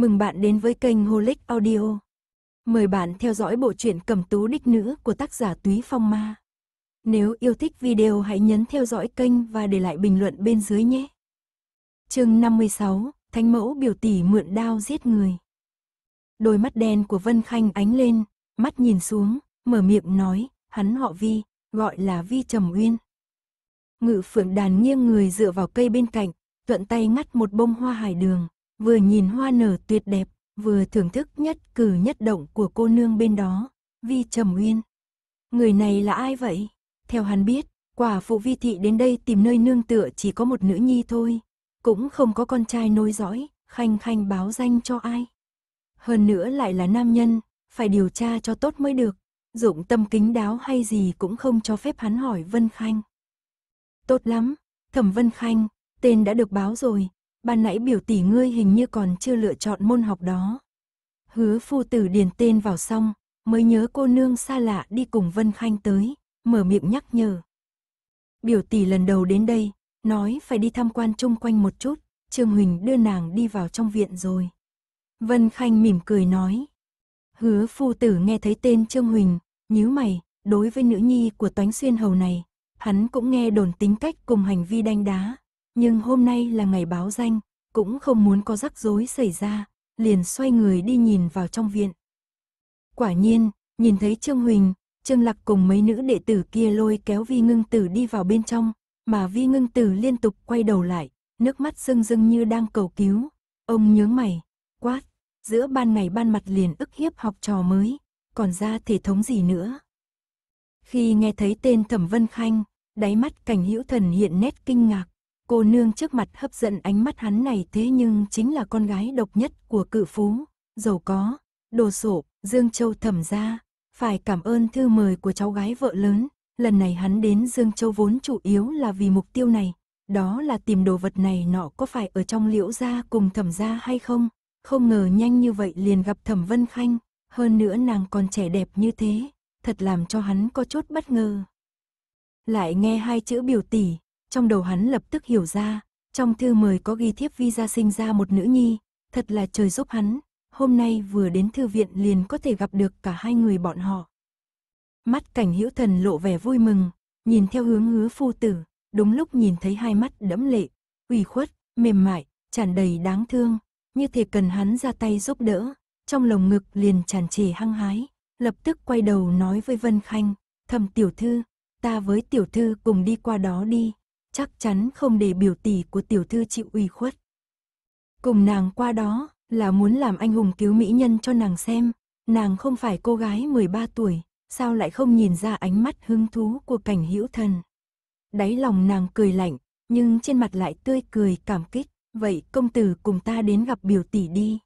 Mừng bạn đến với kênh Holic Audio. Mời bạn theo dõi bộ truyện Cẩm Tú Đích Nữ của tác giả Túy Phong Ma. Nếu yêu thích video hãy nhấn theo dõi kênh và để lại bình luận bên dưới nhé. Chương 56, Thánh mẫu biểu tỷ mượn đao giết người. Đôi mắt đen của Vân Khanh ánh lên, mắt nhìn xuống, mở miệng nói, hắn họ Vi, gọi là Vi Trầm Uyên. Ngự Phượng Đàn nghiêng người dựa vào cây bên cạnh, thuận tay ngắt một bông hoa hải đường, vừa nhìn hoa nở tuyệt đẹp, vừa thưởng thức nhất cử nhất động của cô nương bên đó, Vi Trầm Uyên. Người này là ai vậy? Theo hắn biết, quả phụ Vi Thị đến đây tìm nơi nương tựa chỉ có một nữ nhi thôi, cũng không có con trai nối dõi, khanh khanh báo danh cho ai. Hơn nữa lại là nam nhân, phải điều tra cho tốt mới được, dụng tâm kính đáo hay gì cũng không cho phép hắn hỏi Vân Khanh. Tốt lắm, Thẩm Vân Khanh, tên đã được báo rồi, ban nãy biểu tỷ ngươi hình như còn chưa lựa chọn môn học đó. Hứa phu tử điền tên vào xong, mới nhớ cô nương xa lạ đi cùng Vân Khanh tới, mở miệng nhắc nhở. Biểu tỷ lần đầu đến đây, nói phải đi tham quan chung quanh một chút, Trương Huỳnh đưa nàng đi vào trong viện rồi. Vân Khanh mỉm cười nói. Hứa phu tử nghe thấy tên Trương Huỳnh, nhíu mày, đối với nữ nhi của Toánh Xuyên Hầu này, hắn cũng nghe đồn tính cách cùng hành vi đanh đá, nhưng hôm nay là ngày báo danh, cũng không muốn có rắc rối xảy ra, liền xoay người đi nhìn vào trong viện. Quả nhiên, nhìn thấy Trương Huỳnh, Trương Lạc cùng mấy nữ đệ tử kia lôi kéo Vi Ngưng Tử đi vào bên trong, mà Vi Ngưng Tử liên tục quay đầu lại, nước mắt rưng rưng như đang cầu cứu. Ông nhớ mày, quát, giữa ban ngày ban mặt liền ức hiếp học trò mới, còn ra thể thống gì nữa. Khi nghe thấy tên Thẩm Vân Khanh, đáy mắt cảnh hữu thần hiện nét kinh ngạc, Cô nương trước mặt hấp dẫn ánh mắt hắn này thế nhưng chính là con gái độc nhất của cự phú, giàu có, đồ sộ, Dương Châu thẩm ra. Phải cảm ơn thư mời của cháu gái vợ lớn, lần này hắn đến Dương Châu vốn chủ yếu là vì mục tiêu này, đó là tìm đồ vật này nọ có phải ở trong liễu gia cùng thẩm gia hay không. Không ngờ nhanh như vậy liền gặp thẩm Vân Khanh, hơn nữa nàng còn trẻ đẹp như thế, thật làm cho hắn có chút bất ngờ. Lại nghe hai chữ biểu tỷ, trong đầu hắn lập tức hiểu ra, trong thư mời có ghi thiếp vi gia sinh ra một nữ nhi, thật là trời giúp hắn, hôm nay vừa đến thư viện liền có thể gặp được cả hai người bọn họ. Mắt cảnh hữu thần lộ vẻ vui mừng, nhìn theo hướng hứa phu tử, đúng lúc nhìn thấy hai mắt đẫm lệ, ủy khuất, mềm mại, tràn đầy đáng thương, như thể cần hắn ra tay giúp đỡ, trong lồng ngực liền tràn trề hăng hái, lập tức quay đầu nói với Vân Khanh, thầm tiểu thư, ta với tiểu thư cùng đi qua đó đi, chắc chắn không để biểu tỷ của tiểu thư chịu ủy khuất. Cùng nàng qua đó là muốn làm anh hùng cứu mỹ nhân cho nàng xem, nàng không phải cô gái 13 tuổi, sao lại không nhìn ra ánh mắt hứng thú của cảnh hữu thần. Đáy lòng nàng cười lạnh, nhưng trên mặt lại tươi cười cảm kích, vậy công tử cùng ta đến gặp biểu tỷ đi.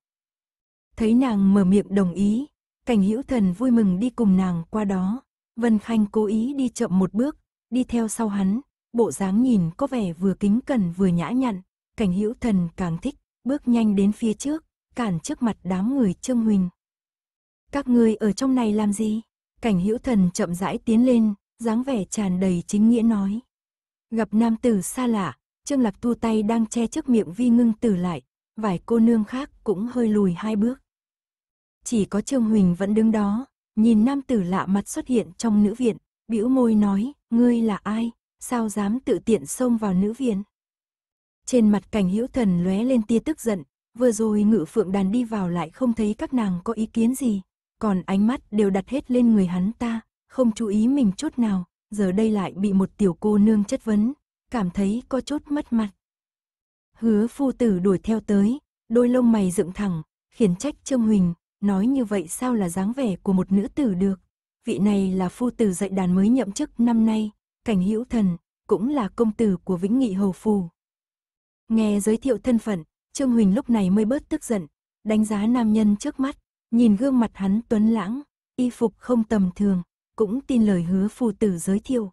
Thấy nàng mở miệng đồng ý, cảnh hữu thần vui mừng đi cùng nàng qua đó, Vân Khanh cố ý đi chậm một bước, đi theo sau hắn, bộ dáng nhìn có vẻ vừa kính cẩn vừa nhã nhặn, cảnh hữu thần càng thích, bước nhanh đến phía trước, cản trước mặt đám người Trương Huỳnh. Các ngươi ở trong này làm gì? Cảnh hữu thần chậm rãi tiến lên, dáng vẻ tràn đầy chính nghĩa nói. Gặp nam tử xa lạ, Trương Lạc tu tay đang che trước miệng vi ngưng tử lại, vài cô nương khác cũng hơi lùi hai bước. Chỉ có Trương Huỳnh vẫn đứng đó, nhìn nam tử lạ mặt xuất hiện trong nữ viện, bĩu môi nói, ngươi là ai, sao dám tự tiện xông vào nữ viện. Trên mặt cảnh hữu thần lóe lên tia tức giận, vừa rồi ngự phượng đàn đi vào lại không thấy các nàng có ý kiến gì, còn ánh mắt đều đặt hết lên người hắn ta, không chú ý mình chút nào, giờ đây lại bị một tiểu cô nương chất vấn, cảm thấy có chút mất mặt. Hứa phu tử đuổi theo tới, đôi lông mày dựng thẳng, khiến trách Trương Huỳnh, nói như vậy sao là dáng vẻ của một nữ tử được. Vị này là phu tử dạy đàn mới nhậm chức năm nay, Cảnh Hữu Thần, cũng là công tử của Vĩnh Nghị Hầu Phù. Nghe giới thiệu thân phận, Trương Huỳnh lúc này mới bớt tức giận, đánh giá nam nhân trước mắt, nhìn gương mặt hắn tuấn lãng, y phục không tầm thường, cũng tin lời hứa phù tử giới thiệu.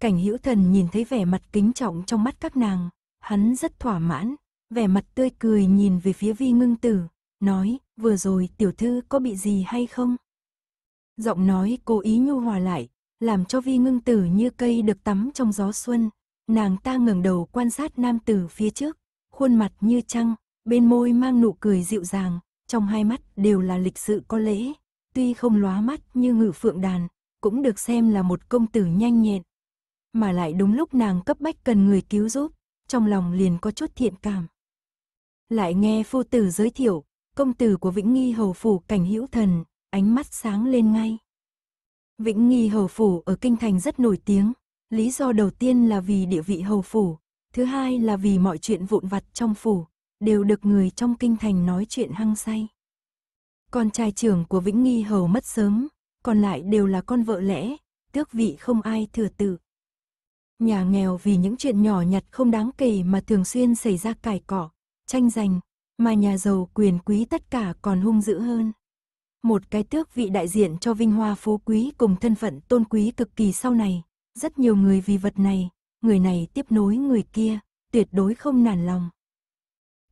Cảnh Hữu Thần nhìn thấy vẻ mặt kính trọng trong mắt các nàng, hắn rất thỏa mãn, vẻ mặt tươi cười nhìn về phía Vi Ngưng Tử, nói, vừa rồi tiểu thư có bị gì hay không? Giọng nói cố ý nhu hòa lại, làm cho vi ngưng tử như cây được tắm trong gió xuân. Nàng ta ngẩng đầu quan sát nam tử phía trước, khuôn mặt như trăng, bên môi mang nụ cười dịu dàng, trong hai mắt đều là lịch sự có lễ. Tuy không lóa mắt như ngự phượng đàn, cũng được xem là một công tử nhanh nhẹn. Mà lại đúng lúc nàng cấp bách cần người cứu giúp, trong lòng liền có chút thiện cảm. Lại nghe phu tử giới thiệu, công tử của Vĩnh Nghi Hầu Phủ cảnh hữu thần, ánh mắt sáng lên ngay. Vĩnh Nghi Hầu Phủ ở Kinh Thành rất nổi tiếng. Lý do đầu tiên là vì địa vị Hầu Phủ, thứ hai là vì mọi chuyện vụn vặt trong Phủ, đều được người trong Kinh Thành nói chuyện hăng say. Con trai trưởng của Vĩnh Nghi Hầu mất sớm, còn lại đều là con vợ lẽ, tước vị không ai thừa tự. Nhà nghèo vì những chuyện nhỏ nhặt không đáng kể mà thường xuyên xảy ra cải cỏ, tranh giành, mà nhà giàu quyền quý tất cả còn hung dữ hơn một cái tước vị đại diện cho vinh hoa phú quý cùng thân phận tôn quý cực kỳ sau này. Rất nhiều người vì vật này, người này tiếp nối người kia, tuyệt đối không nản lòng.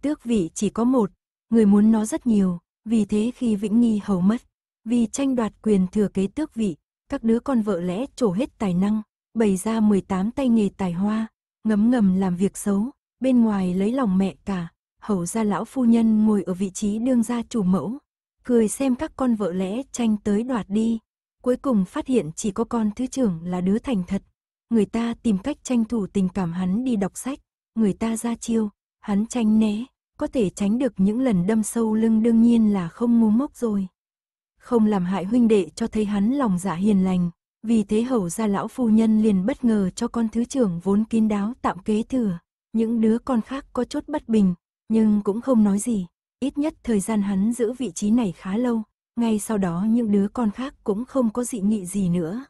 Tước vị chỉ có một, người muốn nó rất nhiều, vì thế khi Vĩnh Nghi hầu mất, vì tranh đoạt quyền thừa kế tước vị, các đứa con vợ lẽ trổ hết tài năng, bày ra 18 tay nghề tài hoa, ngấm ngầm làm việc xấu, bên ngoài lấy lòng mẹ cả, hầu ra lão phu nhân ngồi ở vị trí đương gia chủ mẫu, cười xem các con vợ lẽ tranh tới đoạt đi. Cuối cùng phát hiện chỉ có con thứ trưởng là đứa thành thật. Người ta tìm cách tranh thủ tình cảm hắn đi đọc sách, người ta ra chiêu, hắn tranh né, có thể tránh được những lần đâm sâu lưng đương nhiên là không ngu mốc rồi. Không làm hại huynh đệ cho thấy hắn lòng dạ hiền lành, vì thế hầu gia lão phu nhân liền bất ngờ cho con thứ trưởng vốn kín đáo tạm kế thừa. Những đứa con khác có chốt bất bình, nhưng cũng không nói gì. Ít nhất thời gian hắn giữ vị trí này khá lâu, ngay sau đó những đứa con khác cũng không có dị nghị gì nữa.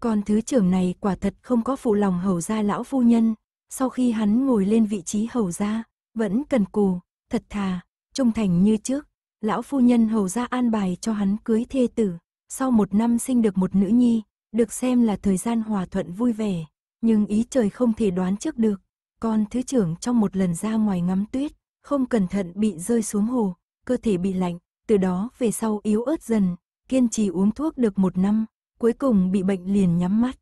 Con thứ trưởng này quả thật không có phụ lòng hầu gia lão phu nhân, sau khi hắn ngồi lên vị trí hầu gia, vẫn cần cù, thật thà, trung thành như trước. Lão phu nhân hầu gia an bài cho hắn cưới thê tử, sau một năm sinh được một nữ nhi, được xem là thời gian hòa thuận vui vẻ, nhưng ý trời không thể đoán trước được. Con thứ trưởng trong một lần ra ngoài ngắm tuyết, không cẩn thận bị rơi xuống hồ, cơ thể bị lạnh, từ đó về sau yếu ớt dần, kiên trì uống thuốc được một năm, cuối cùng bị bệnh liền nhắm mắt.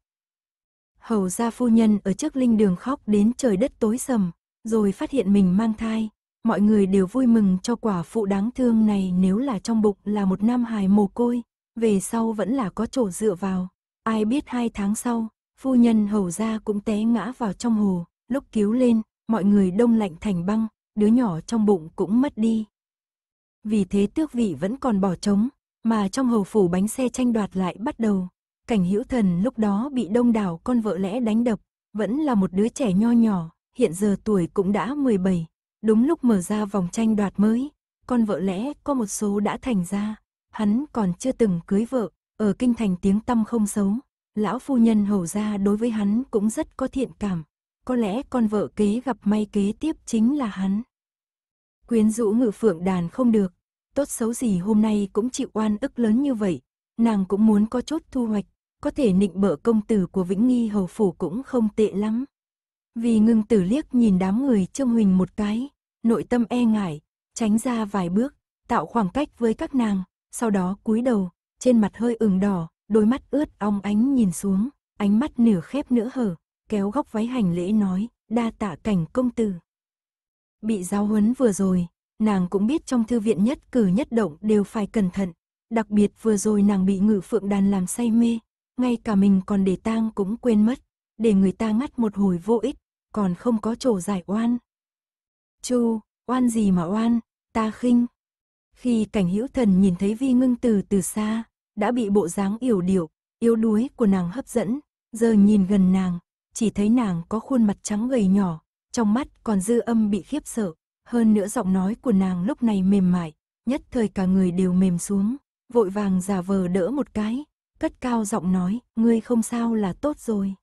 Hầu gia phu nhân ở trước linh đường khóc đến trời đất tối sầm, rồi phát hiện mình mang thai, mọi người đều vui mừng cho quả phụ đáng thương này nếu là trong bụng là một nam hài mồ côi, về sau vẫn là có chỗ dựa vào. Ai biết hai tháng sau, phu nhân hầu gia cũng té ngã vào trong hồ, lúc cứu lên, mọi người đông lạnh thành băng, đứa nhỏ trong bụng cũng mất đi. Vì thế tước vị vẫn còn bỏ trống, mà trong hầu phủ bánh xe tranh đoạt lại bắt đầu. Cảnh hữu thần lúc đó bị đông đảo con vợ lẽ đánh đập, vẫn là một đứa trẻ nho nhỏ, hiện giờ tuổi cũng đã 17. Đúng lúc mở ra vòng tranh đoạt mới, con vợ lẽ có một số đã thành ra, hắn còn chưa từng cưới vợ, ở kinh thành tiếng tăm không xấu. Lão phu nhân hầu ra đối với hắn cũng rất có thiện cảm, có lẽ con vợ kế gặp may kế tiếp chính là hắn. Quyến rũ ngự phượng đàn không được, tốt xấu gì hôm nay cũng chịu oan ức lớn như vậy, nàng cũng muốn có chốt thu hoạch, có thể nịnh bợ công tử của Vĩnh Nghi Hầu Phủ cũng không tệ lắm. Vì ngưng tử liếc nhìn đám người trông huỳnh một cái, nội tâm e ngại, tránh ra vài bước, tạo khoảng cách với các nàng, sau đó cúi đầu, trên mặt hơi ửng đỏ, đôi mắt ướt ong ánh nhìn xuống, ánh mắt nửa khép nửa hở, kéo góc váy hành lễ nói, đa tạ cảnh công tử. Bị giáo huấn vừa rồi, nàng cũng biết trong thư viện nhất cử nhất động đều phải cẩn thận. Đặc biệt vừa rồi nàng bị ngự phượng đàn làm say mê, ngay cả mình còn để tang cũng quên mất, để người ta ngắt một hồi vô ích, còn không có chỗ giải oan. Chu, oan gì mà oan, ta khinh. Khi cảnh hữu thần nhìn thấy vi ngưng từ từ xa, đã bị bộ dáng yểu điệu, yếu đuối của nàng hấp dẫn, giờ nhìn gần nàng, chỉ thấy nàng có khuôn mặt trắng gầy nhỏ, trong mắt còn dư âm bị khiếp sợ, hơn nữa giọng nói của nàng lúc này mềm mại, nhất thời cả người đều mềm xuống, vội vàng giả vờ đỡ một cái, cất cao giọng nói, ngươi không sao là tốt rồi.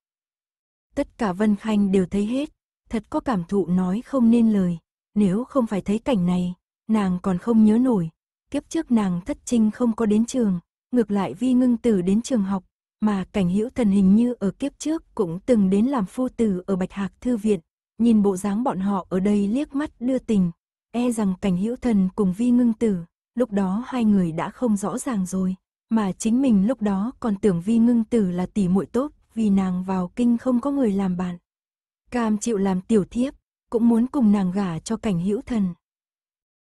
Tất cả Vân Khanh đều thấy hết, thật có cảm thụ nói không nên lời, nếu không phải thấy cảnh này, nàng còn không nhớ nổi, kiếp trước nàng thất trinh không có đến trường, ngược lại vi ngưng tử đến trường học, mà cảnh hữu thần hình như ở kiếp trước cũng từng đến làm phu tử ở Bạch Hạc Thư Viện, nhìn bộ dáng bọn họ ở đây liếc mắt đưa tình, e rằng cảnh hữu thần cùng vi ngưng tử, lúc đó hai người đã không rõ ràng rồi, mà chính mình lúc đó còn tưởng vi ngưng tử là tỷ muội tốt vì nàng vào kinh không có người làm bạn. Cam chịu làm tiểu thiếp, cũng muốn cùng nàng gả cho cảnh hữu thần.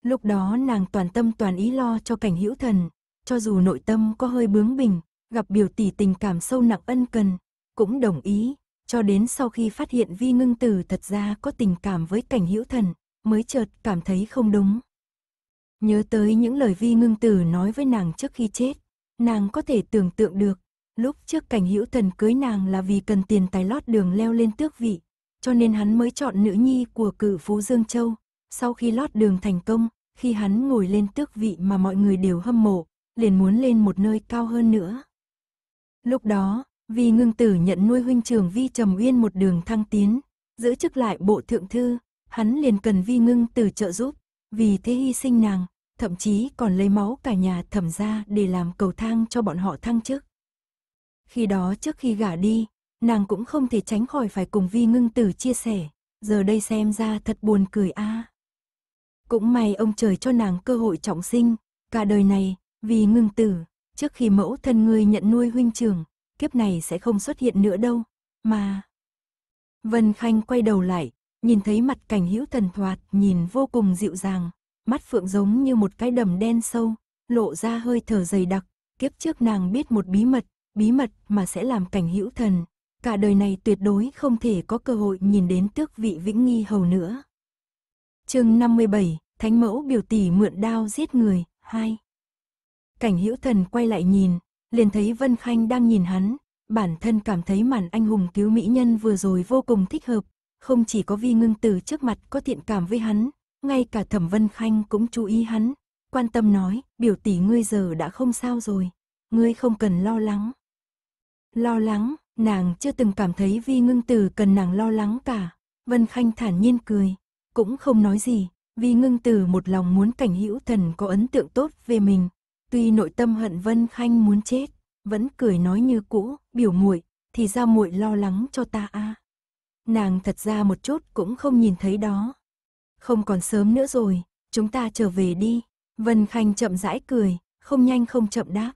Lúc đó nàng toàn tâm toàn ý lo cho cảnh hữu thần, cho dù nội tâm có hơi bướng bỉnh, gặp biểu tỷ tình cảm sâu nặng ân cần, cũng đồng ý, cho đến sau khi phát hiện Vi Ngưng Tử thật ra có tình cảm với cảnh hữu thần, mới chợt cảm thấy không đúng. Nhớ tới những lời Vi Ngưng Tử nói với nàng trước khi chết, nàng có thể tưởng tượng được, lúc trước cảnh hữu thần cưới nàng là vì cần tiền tài lót đường leo lên tước vị, cho nên hắn mới chọn nữ nhi của cử phú Dương Châu. Sau khi lót đường thành công, khi hắn ngồi lên tước vị mà mọi người đều hâm mộ, liền muốn lên một nơi cao hơn nữa. Lúc đó, vì ngưng tử nhận nuôi huynh trường vi trầm uyên một đường thăng tiến, giữ chức lại bộ thượng thư, hắn liền cần vi ngưng tử trợ giúp, vì thế hy sinh nàng, thậm chí còn lấy máu cả nhà thẩm ra để làm cầu thang cho bọn họ thăng chức. Khi đó trước khi gả đi, nàng cũng không thể tránh khỏi phải cùng vi ngưng tử chia sẻ, giờ đây xem ra thật buồn cười a. Cũng may ông trời cho nàng cơ hội trọng sinh, cả đời này, vì ngưng tử, Trước khi mẫu thân ngươi nhận nuôi huynh trưởng, kiếp này sẽ không xuất hiện nữa đâu, mà... Vân Khanh quay đầu lại, nhìn thấy mặt cảnh hữu thần thoạt, nhìn vô cùng dịu dàng, mắt phượng giống như một cái đầm đen sâu, lộ ra hơi thở dày đặc, kiếp trước nàng biết một bí mật, bí mật mà sẽ làm cảnh hữu thần, cả đời này tuyệt đối không thể có cơ hội nhìn đến tước vị vĩnh nghi hầu nữa. chương 57, Thánh mẫu biểu tỷ mượn đao giết người, 2 Cảnh hữu thần quay lại nhìn, liền thấy Vân Khanh đang nhìn hắn, bản thân cảm thấy màn anh hùng cứu mỹ nhân vừa rồi vô cùng thích hợp, không chỉ có vi ngưng từ trước mặt có thiện cảm với hắn, ngay cả thẩm Vân Khanh cũng chú ý hắn, quan tâm nói, biểu tỷ ngươi giờ đã không sao rồi, ngươi không cần lo lắng. Lo lắng, nàng chưa từng cảm thấy vi ngưng từ cần nàng lo lắng cả, Vân Khanh thản nhiên cười, cũng không nói gì, vi ngưng từ một lòng muốn cảnh hữu thần có ấn tượng tốt về mình, Tuy nội tâm hận Vân Khanh muốn chết, vẫn cười nói như cũ, biểu muội, thì ra muội lo lắng cho ta a. À. Nàng thật ra một chút cũng không nhìn thấy đó. Không còn sớm nữa rồi, chúng ta trở về đi. Vân Khanh chậm rãi cười, không nhanh không chậm đáp.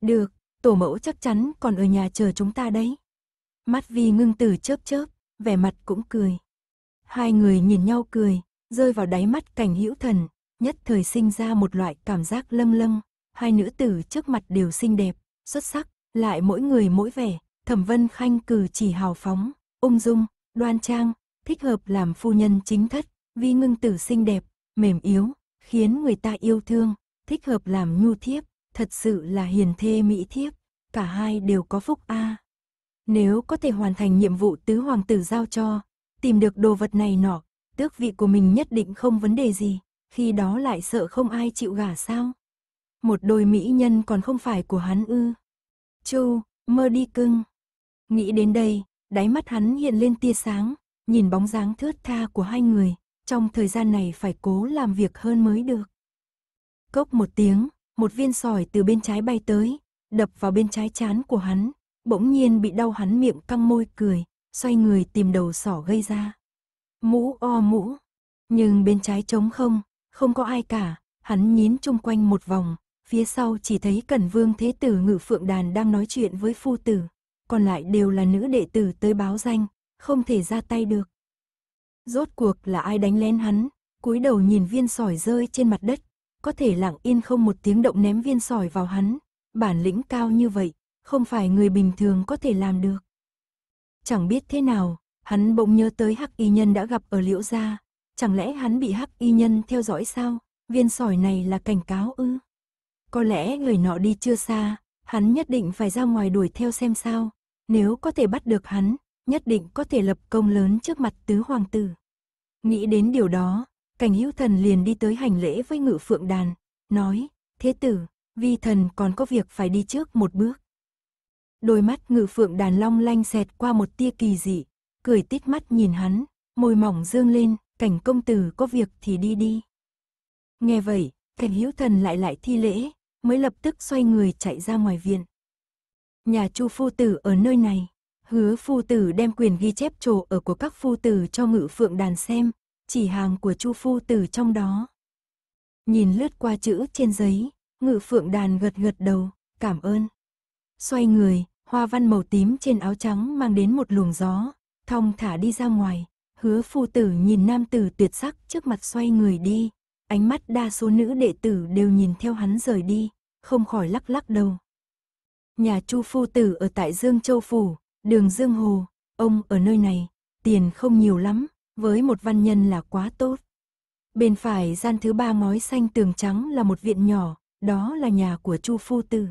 Được, tổ mẫu chắc chắn còn ở nhà chờ chúng ta đấy. Mắt Vi ngưng tử chớp chớp, vẻ mặt cũng cười. Hai người nhìn nhau cười, rơi vào đáy mắt cảnh hữu thần, nhất thời sinh ra một loại cảm giác lâm lâm hai nữ tử trước mặt đều xinh đẹp, xuất sắc, lại mỗi người mỗi vẻ, Thẩm Vân Khanh cử chỉ hào phóng, ung dung, đoan trang, thích hợp làm phu nhân chính thất, vi ngưng tử xinh đẹp, mềm yếu, khiến người ta yêu thương, thích hợp làm nhu thiếp, thật sự là hiền thê mỹ thiếp, cả hai đều có phúc a. Nếu có thể hoàn thành nhiệm vụ tứ hoàng tử giao cho, tìm được đồ vật này nọ, tước vị của mình nhất định không vấn đề gì, khi đó lại sợ không ai chịu gả sao? một đôi mỹ nhân còn không phải của hắn ư. Châu mơ đi cưng. Nghĩ đến đây, đáy mắt hắn hiện lên tia sáng, nhìn bóng dáng thướt tha của hai người, trong thời gian này phải cố làm việc hơn mới được. Cốc một tiếng, một viên sỏi từ bên trái bay tới, đập vào bên trái chán của hắn, bỗng nhiên bị đau hắn miệng căng môi cười, xoay người tìm đầu sỏ gây ra. Mũ o mũ, nhưng bên trái trống không, không có ai cả, hắn nhín chung quanh một vòng, phía sau chỉ thấy Cẩn Vương Thế Tử Ngự Phượng Đàn đang nói chuyện với phu tử, còn lại đều là nữ đệ tử tới báo danh, không thể ra tay được. Rốt cuộc là ai đánh lén hắn, cúi đầu nhìn viên sỏi rơi trên mặt đất, có thể lặng yên không một tiếng động ném viên sỏi vào hắn, bản lĩnh cao như vậy, không phải người bình thường có thể làm được. Chẳng biết thế nào, hắn bỗng nhớ tới Hắc Y Nhân đã gặp ở Liễu Gia, chẳng lẽ hắn bị Hắc Y Nhân theo dõi sao, viên sỏi này là cảnh cáo ư? Có lẽ người nọ đi chưa xa, hắn nhất định phải ra ngoài đuổi theo xem sao. Nếu có thể bắt được hắn, nhất định có thể lập công lớn trước mặt tứ hoàng tử. Nghĩ đến điều đó, cảnh hữu thần liền đi tới hành lễ với ngự phượng đàn, nói, thế tử, vi thần còn có việc phải đi trước một bước. Đôi mắt ngự phượng đàn long lanh xẹt qua một tia kỳ dị, cười tít mắt nhìn hắn, môi mỏng dương lên, cảnh công tử có việc thì đi đi. Nghe vậy, cảnh hữu thần lại lại thi lễ, mới lập tức xoay người chạy ra ngoài viện. Nhà Chu phu tử ở nơi này, hứa phu tử đem quyền ghi chép trổ ở của các phu tử cho ngự phượng đàn xem, chỉ hàng của Chu phu tử trong đó. Nhìn lướt qua chữ trên giấy, ngự phượng đàn gật gật đầu, cảm ơn. Xoay người, hoa văn màu tím trên áo trắng mang đến một luồng gió, thong thả đi ra ngoài, hứa phu tử nhìn nam tử tuyệt sắc trước mặt xoay người đi, Ánh mắt đa số nữ đệ tử đều nhìn theo hắn rời đi, không khỏi lắc lắc đầu. Nhà Chu Phu Tử ở tại Dương Châu Phủ, đường Dương Hồ, ông ở nơi này, tiền không nhiều lắm, với một văn nhân là quá tốt. Bên phải gian thứ ba ngói xanh tường trắng là một viện nhỏ, đó là nhà của Chu Phu Tử.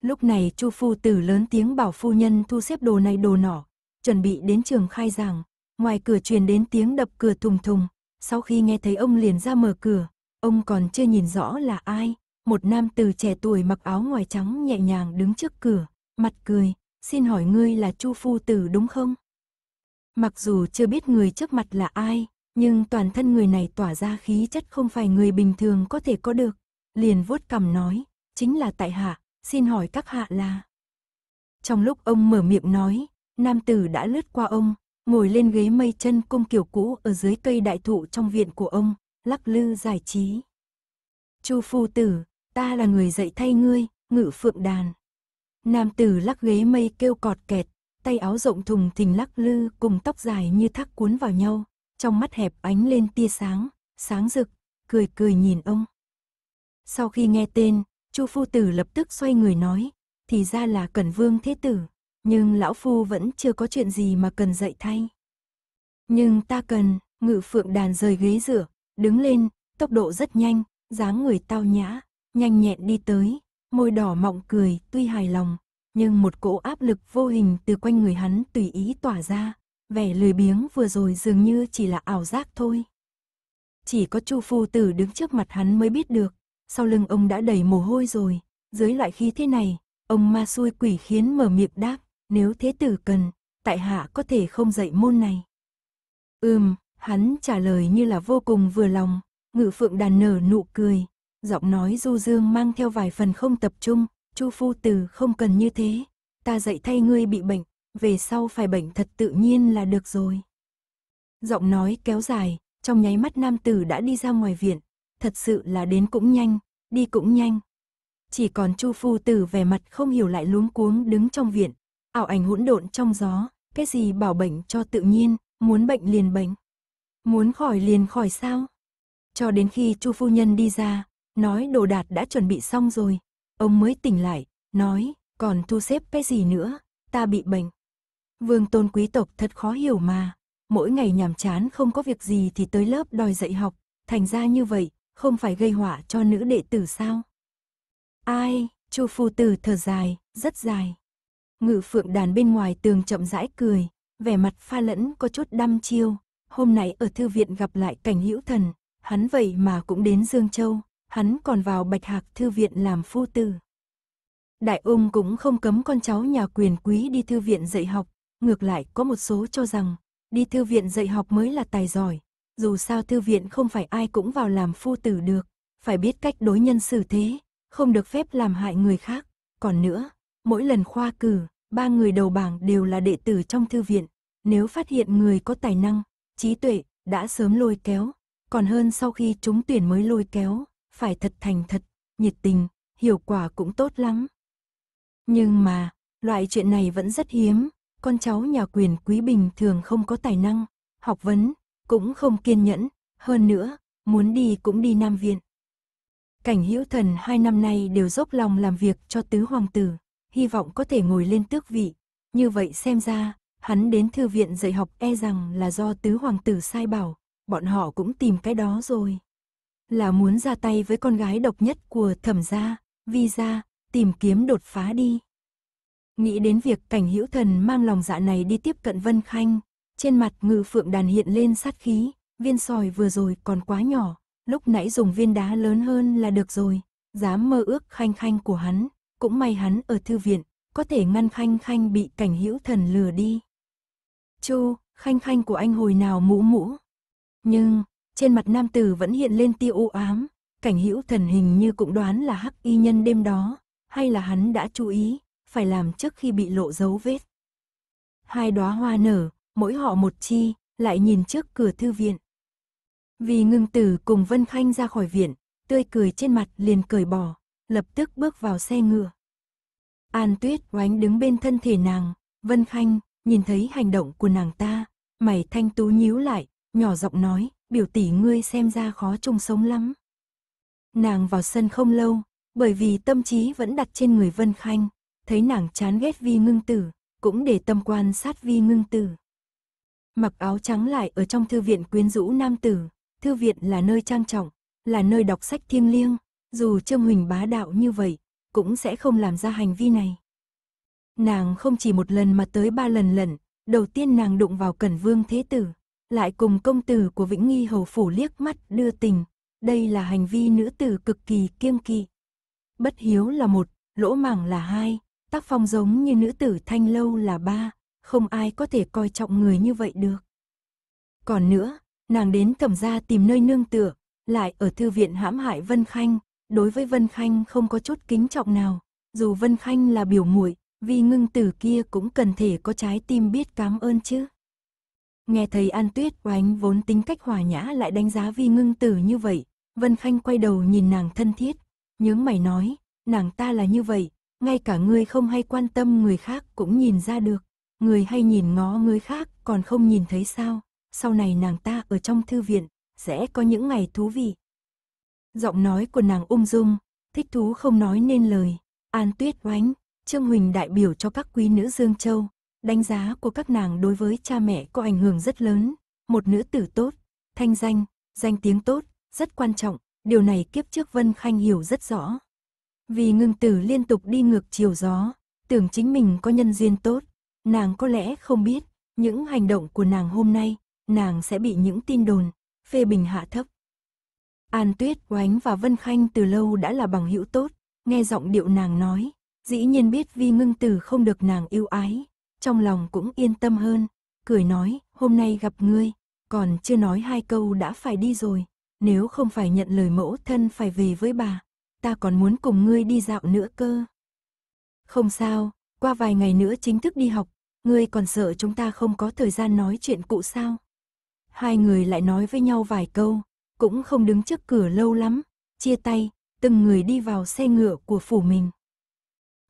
Lúc này Chu Phu Tử lớn tiếng bảo phu nhân thu xếp đồ này đồ nọ, chuẩn bị đến trường khai giảng, ngoài cửa truyền đến tiếng đập cửa thùng thùng, sau khi nghe thấy ông liền ra mở cửa, ông còn chưa nhìn rõ là ai, một nam từ trẻ tuổi mặc áo ngoài trắng nhẹ nhàng đứng trước cửa, mặt cười, xin hỏi ngươi là Chu Phu Tử đúng không? Mặc dù chưa biết người trước mặt là ai, nhưng toàn thân người này tỏa ra khí chất không phải người bình thường có thể có được. Liền vuốt cằm nói, chính là tại hạ, xin hỏi các hạ là. Trong lúc ông mở miệng nói, nam tử đã lướt qua ông, ngồi lên ghế mây chân cung kiểu cũ ở dưới cây đại thụ trong viện của ông, lắc lư giải trí. Chu phu tử, ta là người dạy thay ngươi, ngự phượng đàn. Nam tử lắc ghế mây kêu cọt kẹt, tay áo rộng thùng thình lắc lư cùng tóc dài như thác cuốn vào nhau, trong mắt hẹp ánh lên tia sáng, sáng rực, cười cười nhìn ông. Sau khi nghe tên, Chu phu tử lập tức xoay người nói, thì ra là Cẩn Vương Thế tử nhưng lão phu vẫn chưa có chuyện gì mà cần dạy thay. Nhưng ta cần, ngự phượng đàn rời ghế rửa, đứng lên, tốc độ rất nhanh, dáng người tao nhã, nhanh nhẹn đi tới, môi đỏ mọng cười tuy hài lòng, nhưng một cỗ áp lực vô hình từ quanh người hắn tùy ý tỏa ra, vẻ lười biếng vừa rồi dường như chỉ là ảo giác thôi. Chỉ có Chu phu tử đứng trước mặt hắn mới biết được, sau lưng ông đã đầy mồ hôi rồi, dưới loại khí thế này, ông ma xui quỷ khiến mở miệng đáp, nếu thế tử cần, tại hạ có thể không dạy môn này. Ừm, hắn trả lời như là vô cùng vừa lòng, ngự phượng đàn nở nụ cười, giọng nói du dương mang theo vài phần không tập trung, chu phu tử không cần như thế, ta dạy thay ngươi bị bệnh, về sau phải bệnh thật tự nhiên là được rồi. Giọng nói kéo dài, trong nháy mắt nam tử đã đi ra ngoài viện, thật sự là đến cũng nhanh, đi cũng nhanh. Chỉ còn Chu phu tử vẻ mặt không hiểu lại luống cuống đứng trong viện, ảo ảnh hỗn độn trong gió, cái gì bảo bệnh cho tự nhiên, muốn bệnh liền bệnh. Muốn khỏi liền khỏi sao? Cho đến khi Chu phu nhân đi ra, nói đồ đạt đã chuẩn bị xong rồi, ông mới tỉnh lại, nói, còn thu xếp cái gì nữa, ta bị bệnh. Vương tôn quý tộc thật khó hiểu mà, mỗi ngày nhàm chán không có việc gì thì tới lớp đòi dạy học, thành ra như vậy, không phải gây họa cho nữ đệ tử sao? Ai, Chu phu tử thở dài, rất dài. Ngự phượng đàn bên ngoài tường chậm rãi cười, vẻ mặt pha lẫn có chút đăm chiêu. Hôm nay ở thư viện gặp lại cảnh hữu thần, hắn vậy mà cũng đến Dương Châu, hắn còn vào Bạch Hạc Thư viện làm phu tử. Đại ung cũng không cấm con cháu nhà quyền quý đi thư viện dạy học, ngược lại có một số cho rằng, đi thư viện dạy học mới là tài giỏi, dù sao thư viện không phải ai cũng vào làm phu tử được, phải biết cách đối nhân xử thế, không được phép làm hại người khác. Còn nữa, Mỗi lần khoa cử, ba người đầu bảng đều là đệ tử trong thư viện. Nếu phát hiện người có tài năng, trí tuệ, đã sớm lôi kéo. Còn hơn sau khi trúng tuyển mới lôi kéo, phải thật thành thật, nhiệt tình, hiệu quả cũng tốt lắm. Nhưng mà, loại chuyện này vẫn rất hiếm. Con cháu nhà quyền quý bình thường không có tài năng, học vấn, cũng không kiên nhẫn. Hơn nữa, muốn đi cũng đi Nam Viện. Cảnh hữu thần hai năm nay đều dốc lòng làm việc cho tứ hoàng tử hy vọng có thể ngồi lên tước vị. Như vậy xem ra, hắn đến thư viện dạy học e rằng là do tứ hoàng tử sai bảo, bọn họ cũng tìm cái đó rồi. Là muốn ra tay với con gái độc nhất của thẩm gia, vi gia, tìm kiếm đột phá đi. Nghĩ đến việc cảnh hữu thần mang lòng dạ này đi tiếp cận Vân Khanh, trên mặt ngư phượng đàn hiện lên sát khí, viên sòi vừa rồi còn quá nhỏ, lúc nãy dùng viên đá lớn hơn là được rồi, dám mơ ước khanh khanh của hắn, cũng may hắn ở thư viện, có thể ngăn Khanh Khanh bị cảnh hữu thần lừa đi. Chu, Khanh Khanh của anh hồi nào mũ mũ. Nhưng, trên mặt nam tử vẫn hiện lên tia u ám, cảnh hữu thần hình như cũng đoán là hắc y nhân đêm đó, hay là hắn đã chú ý, phải làm trước khi bị lộ dấu vết. Hai đóa hoa nở, mỗi họ một chi, lại nhìn trước cửa thư viện. Vì ngưng tử cùng Vân Khanh ra khỏi viện, tươi cười trên mặt liền cởi bỏ lập tức bước vào xe ngựa. An Tuyết oánh đứng bên thân thể nàng, Vân Khanh, nhìn thấy hành động của nàng ta, mày thanh tú nhíu lại, nhỏ giọng nói, biểu tỷ ngươi xem ra khó chung sống lắm. Nàng vào sân không lâu, bởi vì tâm trí vẫn đặt trên người Vân Khanh, thấy nàng chán ghét vi ngưng tử, cũng để tâm quan sát vi ngưng tử. Mặc áo trắng lại ở trong thư viện quyến rũ nam tử, thư viện là nơi trang trọng, là nơi đọc sách thiêng liêng, dù Trương Huỳnh bá đạo như vậy, cũng sẽ không làm ra hành vi này. Nàng không chỉ một lần mà tới ba lần lận, đầu tiên nàng đụng vào Cẩn Vương Thế Tử, lại cùng công tử của Vĩnh Nghi Hầu Phủ liếc mắt đưa tình, đây là hành vi nữ tử cực kỳ kiêm kỵ. Bất hiếu là một, lỗ mảng là hai, tác phong giống như nữ tử thanh lâu là ba, không ai có thể coi trọng người như vậy được. Còn nữa, nàng đến thẩm gia tìm nơi nương tựa, lại ở thư viện hãm hại Vân Khanh, đối với Vân Khanh không có chút kính trọng nào, dù Vân Khanh là biểu muội, vì ngưng tử kia cũng cần thể có trái tim biết cảm ơn chứ. Nghe thấy An Tuyết oánh vốn tính cách hòa nhã lại đánh giá vi ngưng tử như vậy, Vân Khanh quay đầu nhìn nàng thân thiết, nhớ mày nói, nàng ta là như vậy, ngay cả ngươi không hay quan tâm người khác cũng nhìn ra được, người hay nhìn ngó người khác còn không nhìn thấy sao, sau này nàng ta ở trong thư viện, sẽ có những ngày thú vị. Giọng nói của nàng ung dung, thích thú không nói nên lời. An Tuyết Oánh, Trương Huỳnh đại biểu cho các quý nữ Dương Châu, đánh giá của các nàng đối với cha mẹ có ảnh hưởng rất lớn. Một nữ tử tốt, thanh danh, danh tiếng tốt, rất quan trọng, điều này kiếp trước Vân Khanh hiểu rất rõ. Vì ngưng tử liên tục đi ngược chiều gió, tưởng chính mình có nhân duyên tốt, nàng có lẽ không biết, những hành động của nàng hôm nay, nàng sẽ bị những tin đồn, phê bình hạ thấp. An Tuyết, Oánh và Vân Khanh từ lâu đã là bằng hữu tốt, nghe giọng điệu nàng nói, dĩ nhiên biết Vi Ngưng Tử không được nàng yêu ái, trong lòng cũng yên tâm hơn, cười nói, hôm nay gặp ngươi, còn chưa nói hai câu đã phải đi rồi, nếu không phải nhận lời mẫu thân phải về với bà, ta còn muốn cùng ngươi đi dạo nữa cơ. Không sao, qua vài ngày nữa chính thức đi học, ngươi còn sợ chúng ta không có thời gian nói chuyện cụ sao? Hai người lại nói với nhau vài câu, cũng không đứng trước cửa lâu lắm, chia tay, từng người đi vào xe ngựa của phủ mình.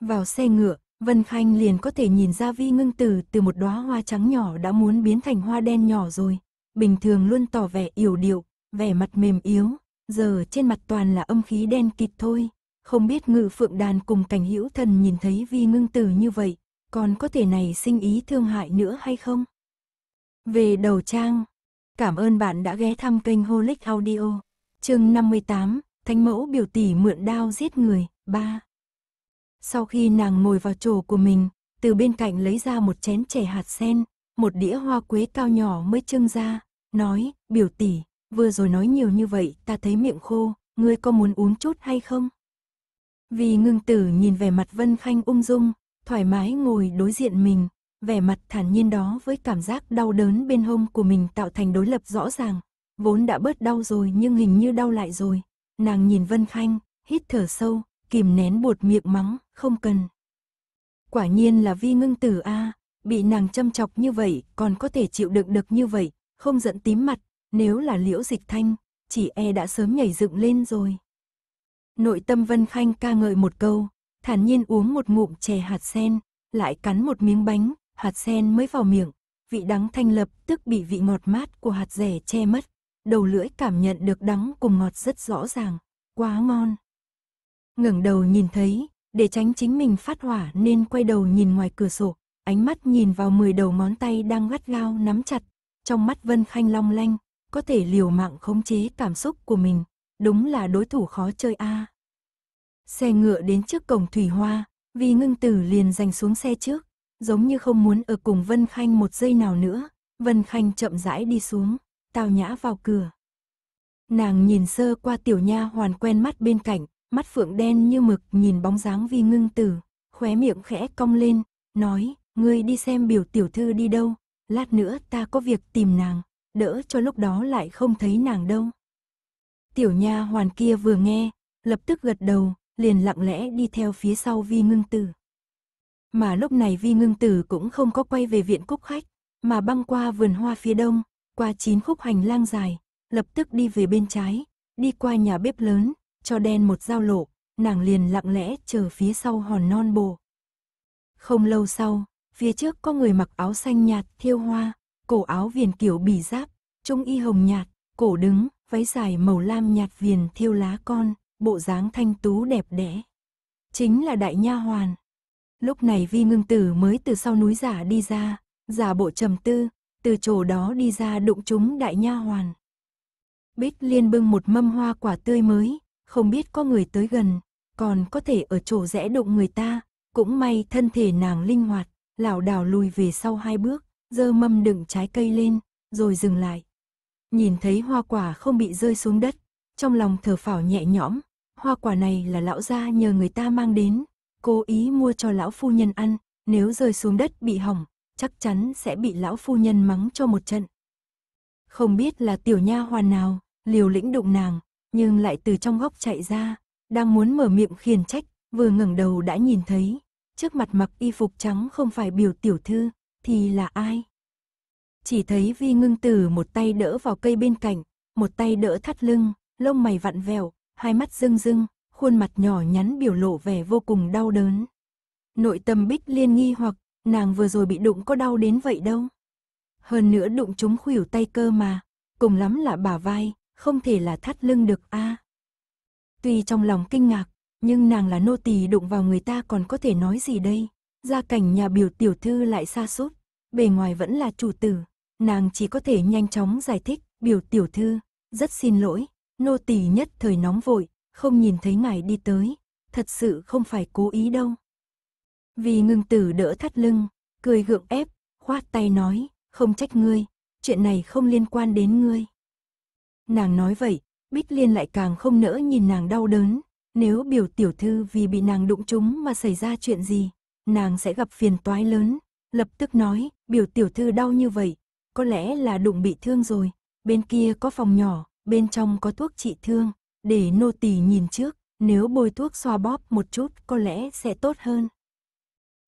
Vào xe ngựa, Vân Khanh liền có thể nhìn ra vi ngưng tử từ một đóa hoa trắng nhỏ đã muốn biến thành hoa đen nhỏ rồi. Bình thường luôn tỏ vẻ yểu điệu, vẻ mặt mềm yếu, giờ trên mặt toàn là âm khí đen kịt thôi. Không biết ngự phượng đàn cùng cảnh hữu thần nhìn thấy vi ngưng tử như vậy, còn có thể này sinh ý thương hại nữa hay không? Về đầu trang, Cảm ơn bạn đã ghé thăm kênh Holic Audio. Chương 58, Thánh mẫu biểu tỷ mượn đao giết người, 3. Sau khi nàng ngồi vào chỗ của mình, từ bên cạnh lấy ra một chén chè hạt sen, một đĩa hoa quế cao nhỏ mới trưng ra, nói, biểu tỷ, vừa rồi nói nhiều như vậy, ta thấy miệng khô, ngươi có muốn uống chút hay không? Vì ngưng tử nhìn về mặt Vân Khanh ung dung, thoải mái ngồi đối diện mình, vẻ mặt thản nhiên đó với cảm giác đau đớn bên hông của mình tạo thành đối lập rõ ràng. Vốn đã bớt đau rồi nhưng hình như đau lại rồi. Nàng nhìn Vân Khanh, hít thở sâu, kìm nén buột miệng mắng, không cần. Quả nhiên là vi ngưng tử a bị nàng châm chọc như vậy còn có thể chịu đựng được như vậy, không giận tím mặt, nếu là liễu dịch thanh, chỉ e đã sớm nhảy dựng lên rồi. Nội tâm Vân Khanh ca ngợi một câu, thản nhiên uống một ngụm chè hạt sen, lại cắn một miếng bánh, hạt sen mới vào miệng, vị đắng thanh lập tức bị vị ngọt mát của hạt rẻ che mất. Đầu lưỡi cảm nhận được đắng cùng ngọt rất rõ ràng, quá ngon. ngẩng đầu nhìn thấy, để tránh chính mình phát hỏa nên quay đầu nhìn ngoài cửa sổ, ánh mắt nhìn vào 10 đầu ngón tay đang gắt gao nắm chặt, trong mắt Vân Khanh long lanh, có thể liều mạng khống chế cảm xúc của mình, đúng là đối thủ khó chơi a. À. Xe ngựa đến trước cổng thủy hoa, vì ngưng tử liền dành xuống xe trước, giống như không muốn ở cùng Vân Khanh một giây nào nữa, Vân Khanh chậm rãi đi xuống, tào nhã vào cửa. Nàng nhìn sơ qua tiểu nha hoàn quen mắt bên cạnh, mắt phượng đen như mực nhìn bóng dáng vi ngưng tử, khóe miệng khẽ cong lên, nói, ngươi đi xem biểu tiểu thư đi đâu, lát nữa ta có việc tìm nàng, đỡ cho lúc đó lại không thấy nàng đâu. Tiểu nha hoàn kia vừa nghe, lập tức gật đầu, liền lặng lẽ đi theo phía sau vi ngưng tử. Mà lúc này Vi Ngưng Tử cũng không có quay về viện cúc khách, mà băng qua vườn hoa phía đông, qua chín khúc hành lang dài, lập tức đi về bên trái, đi qua nhà bếp lớn, cho đen một giao lộ, nàng liền lặng lẽ chờ phía sau hòn non bồ. Không lâu sau, phía trước có người mặc áo xanh nhạt thiêu hoa, cổ áo viền kiểu bỉ giáp, trung y hồng nhạt, cổ đứng, váy dài màu lam nhạt viền thiêu lá con, bộ dáng thanh tú đẹp đẽ. Chính là đại nha hoàn, Lúc này vi ngưng tử mới từ sau núi giả đi ra, giả bộ trầm tư, từ chỗ đó đi ra đụng chúng đại nha hoàn. Bích liên bưng một mâm hoa quả tươi mới, không biết có người tới gần, còn có thể ở chỗ rẽ đụng người ta, cũng may thân thể nàng linh hoạt, lảo đảo lùi về sau hai bước, giơ mâm đựng trái cây lên, rồi dừng lại. Nhìn thấy hoa quả không bị rơi xuống đất, trong lòng thở phào nhẹ nhõm, hoa quả này là lão gia nhờ người ta mang đến, cố ý mua cho lão phu nhân ăn, nếu rơi xuống đất bị hỏng, chắc chắn sẽ bị lão phu nhân mắng cho một trận. Không biết là tiểu nha hoàn nào, liều lĩnh đụng nàng, nhưng lại từ trong góc chạy ra, đang muốn mở miệng khiển trách, vừa ngẩng đầu đã nhìn thấy, trước mặt mặc y phục trắng không phải biểu tiểu thư, thì là ai? Chỉ thấy vi ngưng tử một tay đỡ vào cây bên cạnh, một tay đỡ thắt lưng, lông mày vặn vẹo, hai mắt rưng rưng, khuôn mặt nhỏ nhắn biểu lộ vẻ vô cùng đau đớn. Nội tâm Bích Liên nghi hoặc, nàng vừa rồi bị đụng có đau đến vậy đâu. Hơn nữa đụng chúng khuỷu tay cơ mà, cùng lắm là bả vai, không thể là thắt lưng được a. À. Tuy trong lòng kinh ngạc, nhưng nàng là nô tỳ đụng vào người ta còn có thể nói gì đây? Gia cảnh nhà biểu tiểu thư lại xa sút bề ngoài vẫn là chủ tử, nàng chỉ có thể nhanh chóng giải thích, biểu tiểu thư, rất xin lỗi, nô tỳ nhất thời nóng vội, không nhìn thấy ngài đi tới, thật sự không phải cố ý đâu. Vì ngưng tử đỡ thắt lưng, cười gượng ép, khoát tay nói, không trách ngươi, chuyện này không liên quan đến ngươi. Nàng nói vậy, Bích Liên lại càng không nỡ nhìn nàng đau đớn, nếu biểu tiểu thư vì bị nàng đụng trúng mà xảy ra chuyện gì, nàng sẽ gặp phiền toái lớn, lập tức nói, biểu tiểu thư đau như vậy, có lẽ là đụng bị thương rồi, bên kia có phòng nhỏ, bên trong có thuốc trị thương, để nô tỳ nhìn trước, nếu bôi thuốc xoa bóp một chút có lẽ sẽ tốt hơn.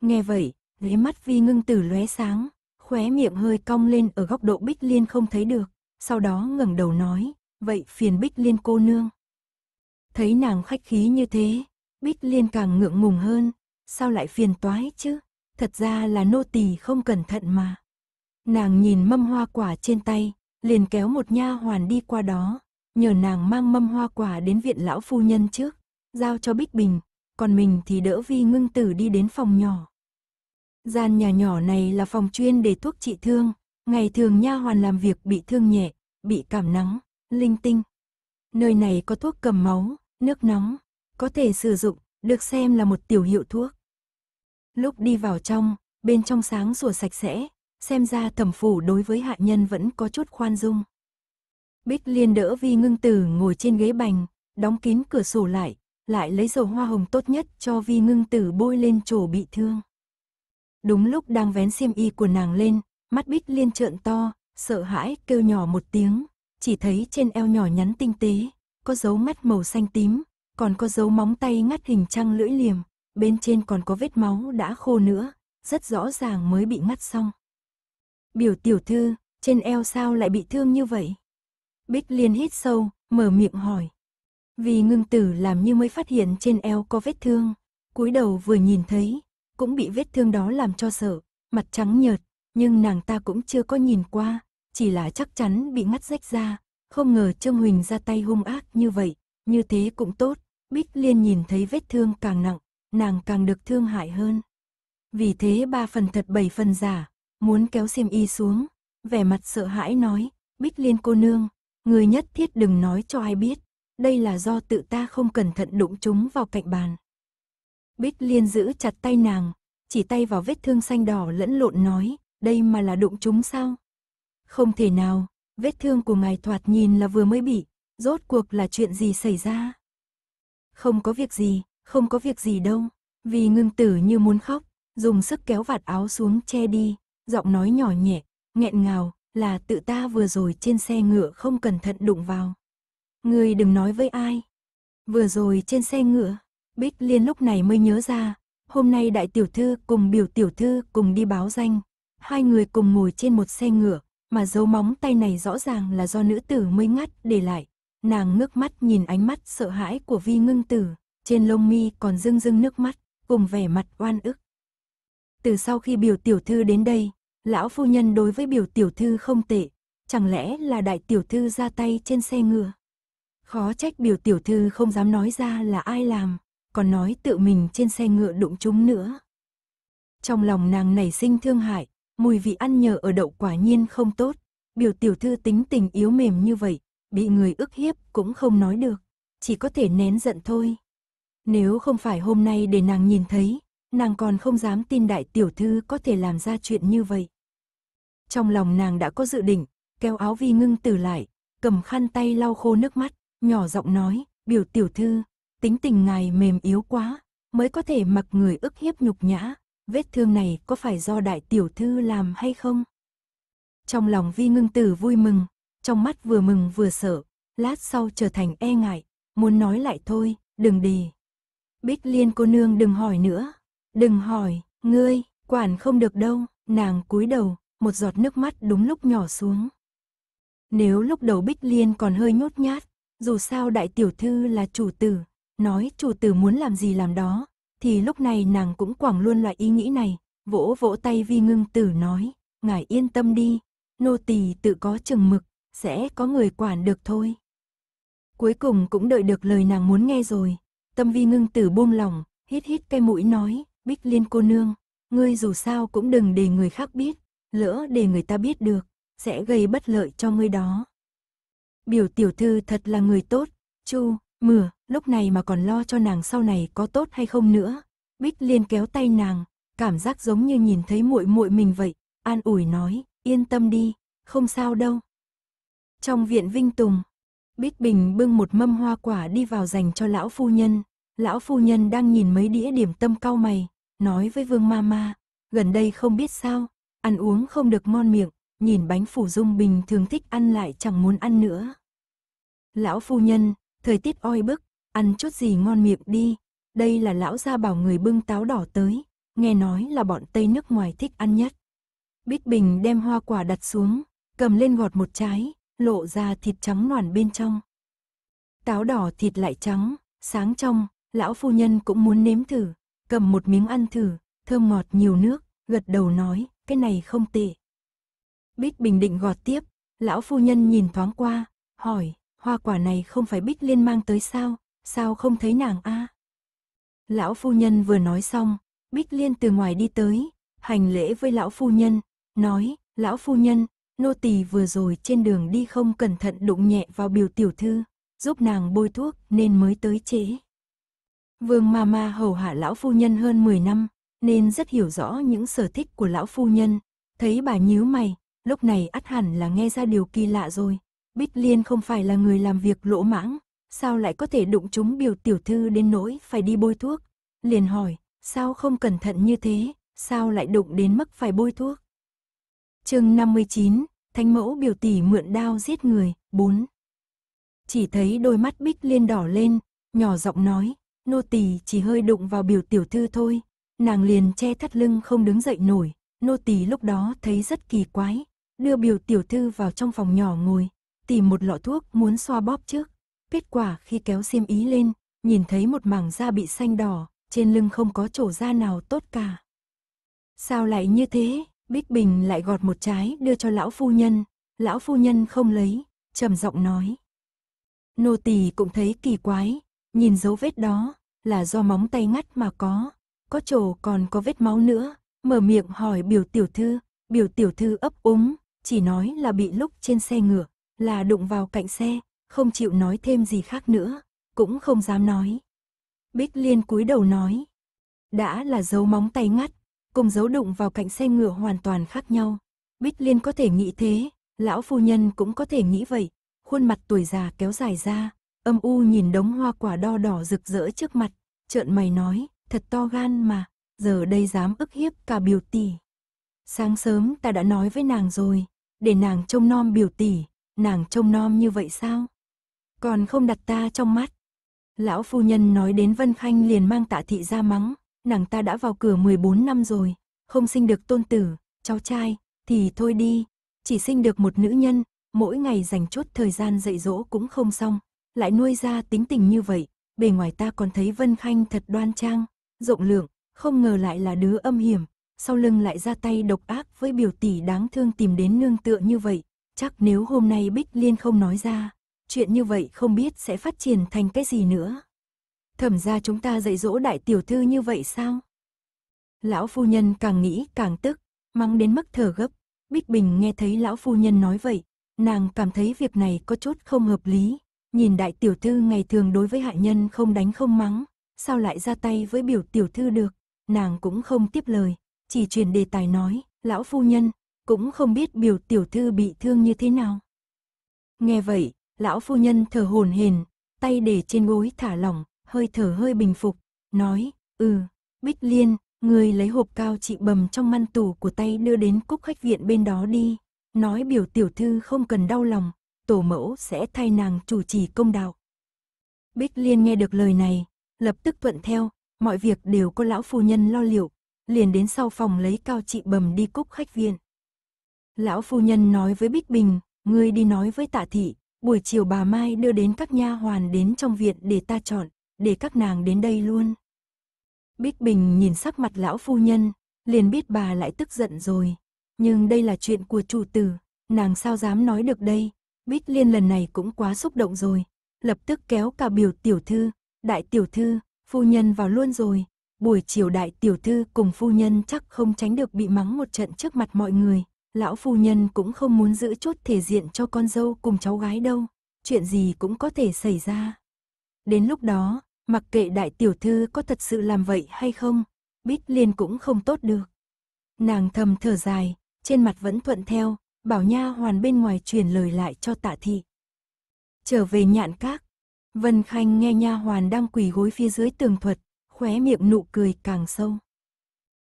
Nghe vậy, ghé mắt vi ngưng tử lóe sáng, khóe miệng hơi cong lên ở góc độ bích liên không thấy được, sau đó ngẩng đầu nói, vậy phiền bích liên cô nương. Thấy nàng khách khí như thế, bích liên càng ngượng ngùng hơn, sao lại phiền toái chứ, thật ra là nô tỳ không cẩn thận mà. Nàng nhìn mâm hoa quả trên tay, liền kéo một nha hoàn đi qua đó, nhờ nàng mang mâm hoa quả đến viện lão phu nhân trước, giao cho Bích Bình, còn mình thì đỡ Vi Ngưng Tử đi đến phòng nhỏ. Gian nhà nhỏ này là phòng chuyên để thuốc trị thương, ngày thường nha hoàn làm việc bị thương nhẹ, bị cảm nắng, linh tinh. Nơi này có thuốc cầm máu, nước nóng, có thể sử dụng, được xem là một tiểu hiệu thuốc. Lúc đi vào trong, bên trong sáng sủa sạch sẽ, xem ra thẩm phủ đối với hạ nhân vẫn có chút khoan dung. Bích Liên đỡ Vi Ngưng Tử ngồi trên ghế bành, đóng kín cửa sổ lại, lại lấy dầu hoa hồng tốt nhất cho Vi Ngưng Tử bôi lên chỗ bị thương. Đúng lúc đang vén xiêm y của nàng lên, mắt Bích Liên trợn to, sợ hãi kêu nhỏ một tiếng, chỉ thấy trên eo nhỏ nhắn tinh tế, có dấu mắt màu xanh tím, còn có dấu móng tay ngắt hình trăng lưỡi liềm, bên trên còn có vết máu đã khô nữa, rất rõ ràng mới bị ngắt xong. Biểu tiểu thư, trên eo sao lại bị thương như vậy? Bích Liên hít sâu, mở miệng hỏi. Vì ngưng tử làm như mới phát hiện trên eo có vết thương, cúi đầu vừa nhìn thấy, cũng bị vết thương đó làm cho sợ, mặt trắng nhợt, nhưng nàng ta cũng chưa có nhìn qua, chỉ là chắc chắn bị ngắt rách ra, không ngờ Trương Huỳnh ra tay hung ác như vậy, như thế cũng tốt, Bích Liên nhìn thấy vết thương càng nặng, nàng càng được thương hại hơn. Vì thế ba phần thật bảy phần giả, muốn kéo xiêm y xuống, vẻ mặt sợ hãi nói, Bích Liên cô nương, Người nhất thiết đừng nói cho ai biết, đây là do tự ta không cẩn thận đụng chúng vào cạnh bàn. Bích liên giữ chặt tay nàng, chỉ tay vào vết thương xanh đỏ lẫn lộn nói, đây mà là đụng chúng sao? Không thể nào, vết thương của ngài thoạt nhìn là vừa mới bị, rốt cuộc là chuyện gì xảy ra? Không có việc gì, không có việc gì đâu, vì ngưng tử như muốn khóc, dùng sức kéo vạt áo xuống che đi, giọng nói nhỏ nhẹ, nghẹn ngào, là tự ta vừa rồi trên xe ngựa không cẩn thận đụng vào. người đừng nói với ai. Vừa rồi trên xe ngựa, Bích Liên lúc này mới nhớ ra, hôm nay đại tiểu thư cùng biểu tiểu thư cùng đi báo danh, hai người cùng ngồi trên một xe ngựa, mà dấu móng tay này rõ ràng là do nữ tử mới ngắt để lại. Nàng ngước mắt nhìn ánh mắt sợ hãi của vi ngưng tử, trên lông mi còn rưng rưng nước mắt, cùng vẻ mặt oan ức. Từ sau khi biểu tiểu thư đến đây, lão phu nhân đối với biểu tiểu thư không tệ, chẳng lẽ là đại tiểu thư ra tay trên xe ngựa. Khó trách biểu tiểu thư không dám nói ra là ai làm, còn nói tự mình trên xe ngựa đụng chúng nữa. Trong lòng nàng nảy sinh thương hại, mùi vị ăn nhờ ở đậu quả nhiên không tốt, biểu tiểu thư tính tình yếu mềm như vậy, bị người ức hiếp cũng không nói được, chỉ có thể nén giận thôi. Nếu không phải hôm nay để nàng nhìn thấy, nàng còn không dám tin đại tiểu thư có thể làm ra chuyện như vậy. Trong lòng nàng đã có dự định, kéo áo vi ngưng tử lại, cầm khăn tay lau khô nước mắt, nhỏ giọng nói, biểu tiểu thư, tính tình ngài mềm yếu quá, mới có thể mặc người ức hiếp nhục nhã, vết thương này có phải do đại tiểu thư làm hay không? Trong lòng vi ngưng tử vui mừng, trong mắt vừa mừng vừa sợ, lát sau trở thành e ngại, muốn nói lại thôi, đừng đi. Bích liên cô nương đừng hỏi nữa. Đừng hỏi, ngươi, quản không được đâu, nàng cúi đầu, một giọt nước mắt đúng lúc nhỏ xuống. Nếu lúc đầu Bích Liên còn hơi nhút nhát, dù sao đại tiểu thư là chủ tử, nói chủ tử muốn làm gì làm đó, thì lúc này nàng cũng quảng luôn loại ý nghĩ này, vỗ vỗ tay vi ngưng tử nói, ngài yên tâm đi, nô tỳ tự có chừng mực, sẽ có người quản được thôi. Cuối cùng cũng đợi được lời nàng muốn nghe rồi, tâm vi ngưng tử buông lòng, hít hít cái mũi nói, Bích Liên cô nương, ngươi dù sao cũng đừng để người khác biết, lỡ để người ta biết được, sẽ gây bất lợi cho ngươi đó. Biểu tiểu thư thật là người tốt, chu, mửa, lúc này mà còn lo cho nàng sau này có tốt hay không nữa. Bích Liên kéo tay nàng, cảm giác giống như nhìn thấy muội muội mình vậy, an ủi nói, yên tâm đi, không sao đâu. Trong viện Vinh Tùng, Bích Bình bưng một mâm hoa quả đi vào dành cho lão phu nhân, Lão phu nhân đang nhìn mấy đĩa điểm tâm cau mày, nói với Vương Mama, gần đây không biết sao, ăn uống không được ngon miệng, nhìn bánh phủ dung bình thường thích ăn lại chẳng muốn ăn nữa. Lão phu nhân, thời tiết oi bức, ăn chút gì ngon miệng đi, đây là lão gia bảo người bưng táo đỏ tới, nghe nói là bọn Tây nước ngoài thích ăn nhất. Bích Bình đem hoa quả đặt xuống, cầm lên gọt một trái, lộ ra thịt trắng noàn bên trong. Táo đỏ thịt lại trắng, sáng trong, lão phu nhân cũng muốn nếm thử, cầm một miếng ăn thử, thơm ngọt nhiều nước, gật đầu nói, cái này không tệ. Bích Bình định gọt tiếp, lão phu nhân nhìn thoáng qua, hỏi, hoa quả này không phải Bích Liên mang tới sao, sao không thấy nàng a? Lão phu nhân vừa nói xong, Bích Liên từ ngoài đi tới, hành lễ với lão phu nhân, nói, lão phu nhân, nô tỳ vừa rồi trên đường đi không cẩn thận đụng nhẹ vào biểu tiểu thư, giúp nàng bôi thuốc nên mới tới chế. Vương Mama hầu hạ lão phu nhân hơn 10 năm, nên rất hiểu rõ những sở thích của lão phu nhân. Thấy bà nhíu mày, lúc này ắt hẳn là nghe ra điều kỳ lạ rồi. Bích Liên không phải là người làm việc lỗ mãng, sao lại có thể đụng chúng biểu tiểu thư đến nỗi phải đi bôi thuốc. Liền hỏi, sao không cẩn thận như thế, sao lại đụng đến mức phải bôi thuốc. chương 59, thanh mẫu biểu tỷ mượn đao giết người, 4. Chỉ thấy đôi mắt Bích Liên đỏ lên, nhỏ giọng nói, nô tỳ chỉ hơi đụng vào biểu tiểu thư thôi, nàng liền che thắt lưng không đứng dậy nổi, nô tỳ lúc đó thấy rất kỳ quái, đưa biểu tiểu thư vào trong phòng nhỏ ngồi, tìm một lọ thuốc muốn xoa bóp trước, kết quả khi kéo xiêm ý lên, nhìn thấy một mảng da bị xanh đỏ, trên lưng không có chỗ da nào tốt cả. Sao lại như thế? Bích Bình lại gọt một trái đưa cho lão phu nhân, lão phu nhân không lấy, trầm giọng nói. Nô tỳ cũng thấy kỳ quái, Nhìn dấu vết đó, là do móng tay ngắt mà có, có chỗ còn có vết máu nữa, mở miệng hỏi biểu tiểu thư, biểu tiểu thư ấp úng, chỉ nói là bị lúc trên xe ngựa, là đụng vào cạnh xe, không chịu nói thêm gì khác nữa, cũng không dám nói. Bích Liên cúi đầu nói, đã là dấu móng tay ngắt, cùng dấu đụng vào cạnh xe ngựa hoàn toàn khác nhau. Bích Liên có thể nghĩ thế, lão phu nhân cũng có thể nghĩ vậy, khuôn mặt tuổi già kéo dài ra, Âm u nhìn đống hoa quả đo đỏ rực rỡ trước mặt, trợn mày nói, thật to gan mà, giờ đây dám ức hiếp cả biểu tỷ. Sáng sớm ta đã nói với nàng rồi, để nàng trông nom biểu tỷ, nàng trông nom như vậy sao? Còn không đặt ta trong mắt. Lão phu nhân nói đến Vân Khanh liền mang tạ thị ra mắng, nàng ta đã vào cửa 14 năm rồi, không sinh được tôn tử, cháu trai, thì thôi đi, chỉ sinh được một nữ nhân, mỗi ngày dành chút thời gian dạy dỗ cũng không xong, lại nuôi ra tính tình như vậy, bề ngoài ta còn thấy Vân Khanh thật đoan trang, rộng lượng, không ngờ lại là đứa âm hiểm, sau lưng lại ra tay độc ác với biểu tỷ đáng thương tìm đến nương tựa như vậy, chắc nếu hôm nay Bích Liên không nói ra, chuyện như vậy không biết sẽ phát triển thành cái gì nữa. Thẩm ra chúng ta dạy dỗ đại tiểu thư như vậy sao? Lão phu nhân càng nghĩ càng tức, mắng đến mức thở gấp, Bích Bình nghe thấy lão phu nhân nói vậy, nàng cảm thấy việc này có chút không hợp lý, Nhìn đại tiểu thư ngày thường đối với hạ nhân không đánh không mắng, sao lại ra tay với biểu tiểu thư được, nàng cũng không tiếp lời, chỉ truyền đề tài nói, lão phu nhân, cũng không biết biểu tiểu thư bị thương như thế nào. Nghe vậy, lão phu nhân thở hồn hền, tay để trên gối thả lỏng, hơi thở hơi bình phục, nói, ừ, Bích Liên, người lấy hộp cao trị bầm trong ngăn tủ của tay đưa đến cúc khách viện bên đó đi, nói biểu tiểu thư không cần đau lòng, tổ mẫu sẽ thay nàng chủ trì công đạo. Bích Liên nghe được lời này, lập tức thuận theo, mọi việc đều có lão phu nhân lo liệu, liền đến sau phòng lấy cao trị bầm đi cúc khách viên Lão phu nhân nói với Bích Bình, ngươi đi nói với tạ thị, buổi chiều bà Mai đưa đến các nha hoàn đến trong viện để ta chọn, để các nàng đến đây luôn. Bích Bình nhìn sắc mặt lão phu nhân, liền biết bà lại tức giận rồi, nhưng đây là chuyện của chủ tử, nàng sao dám nói được đây, Bích Liên lần này cũng quá xúc động rồi, lập tức kéo cả biểu tiểu thư, đại tiểu thư, phu nhân vào luôn rồi. Buổi chiều đại tiểu thư cùng phu nhân chắc không tránh được bị mắng một trận trước mặt mọi người. Lão phu nhân cũng không muốn giữ chút thể diện cho con dâu cùng cháu gái đâu. Chuyện gì cũng có thể xảy ra. Đến lúc đó, mặc kệ đại tiểu thư có thật sự làm vậy hay không, Bích Liên cũng không tốt được. Nàng thầm thở dài, trên mặt vẫn thuận theo, bảo nha hoàn bên ngoài truyền lời lại cho tạ thị. Trở về nhạn các, Vân Khanh nghe nha hoàn đang quỳ gối phía dưới tường thuật, khóe miệng nụ cười càng sâu.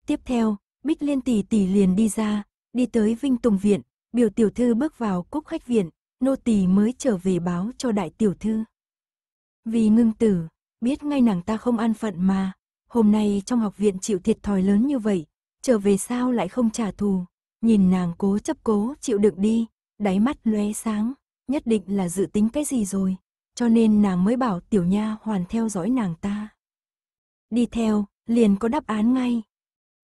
Tiếp theo, Bích Liên tỷ tỷ liền đi ra, đi tới Vinh Tùng Viện, biểu tiểu thư bước vào cúc khách viện, nô tỳ mới trở về báo cho đại tiểu thư. Vì ngưng tử, biết ngay nàng ta không an phận mà, hôm nay trong học viện chịu thiệt thòi lớn như vậy, trở về sao lại không trả thù, nhìn nàng cố chấp cố chịu đựng đi, đáy mắt lóe sáng, nhất định là dự tính cái gì rồi, cho nên nàng mới bảo tiểu nha hoàn theo dõi nàng ta. Đi theo, liền có đáp án ngay.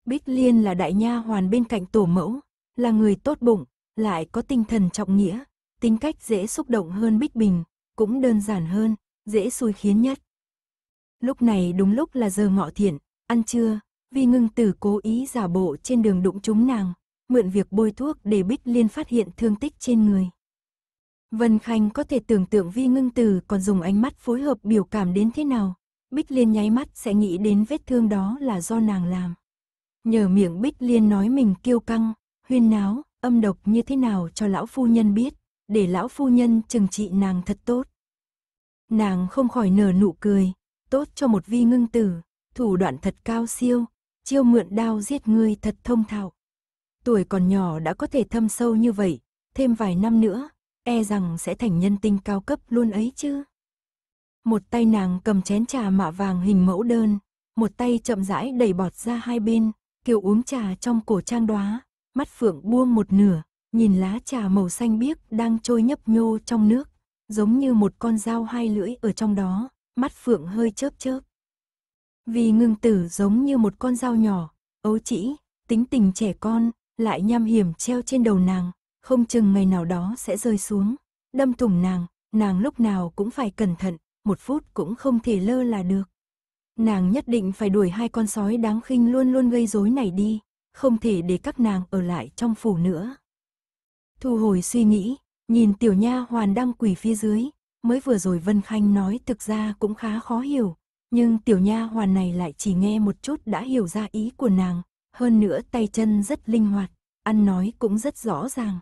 Bích Liên là đại nha hoàn bên cạnh tổ mẫu, là người tốt bụng, lại có tinh thần trọng nghĩa, tính cách dễ xúc động hơn Bích Bình, cũng đơn giản hơn, dễ xui khiến nhất. Lúc này đúng lúc là giờ ngọ thiện, ăn trưa, vì ngưng tử cố ý giả bộ trên đường đụng chúng nàng, mượn việc bôi thuốc để Bích Liên phát hiện thương tích trên người. Vân Khanh có thể tưởng tượng Vi Ngưng Tử còn dùng ánh mắt phối hợp biểu cảm đến thế nào. Bích Liên nháy mắt sẽ nghĩ đến vết thương đó là do nàng làm. Nhờ miệng Bích Liên nói mình kiêu căng, huyên náo, âm độc như thế nào cho lão phu nhân biết, để lão phu nhân trừng trị nàng thật tốt. Nàng không khỏi nở nụ cười, tốt cho một vi ngưng tử, thủ đoạn thật cao siêu, chiêu mượn đao giết người thật thông thạo. Tuổi còn nhỏ đã có thể thâm sâu như vậy, thêm vài năm nữa, e rằng sẽ thành nhân tinh cao cấp luôn ấy chứ. Một tay nàng cầm chén trà mạ vàng hình mẫu đơn, một tay chậm rãi đẩy bọt ra hai bên, kiều uống trà trong cổ trang đóa, mắt phượng buông một nửa, nhìn lá trà màu xanh biếc đang trôi nhấp nhô trong nước, giống như một con dao hai lưỡi ở trong đó, mắt phượng hơi chớp chớp. Vì ngưng tử giống như một con dao nhỏ, ấu chỉ, tính tình trẻ con, lại nham hiểm treo trên đầu nàng, không chừng ngày nào đó sẽ rơi xuống, đâm thủng nàng, nàng lúc nào cũng phải cẩn thận, một phút cũng không thể lơ là được. Nàng nhất định phải đuổi hai con sói đáng khinh luôn luôn gây rối này đi, không thể để các nàng ở lại trong phủ nữa. Thu hồi suy nghĩ, nhìn tiểu nha hoàn đang quỳ phía dưới, mới vừa rồi Vân Khanh nói thực ra cũng khá khó hiểu, nhưng tiểu nha hoàn này lại chỉ nghe một chút đã hiểu ra ý của nàng, hơn nữa tay chân rất linh hoạt, ăn nói cũng rất rõ ràng.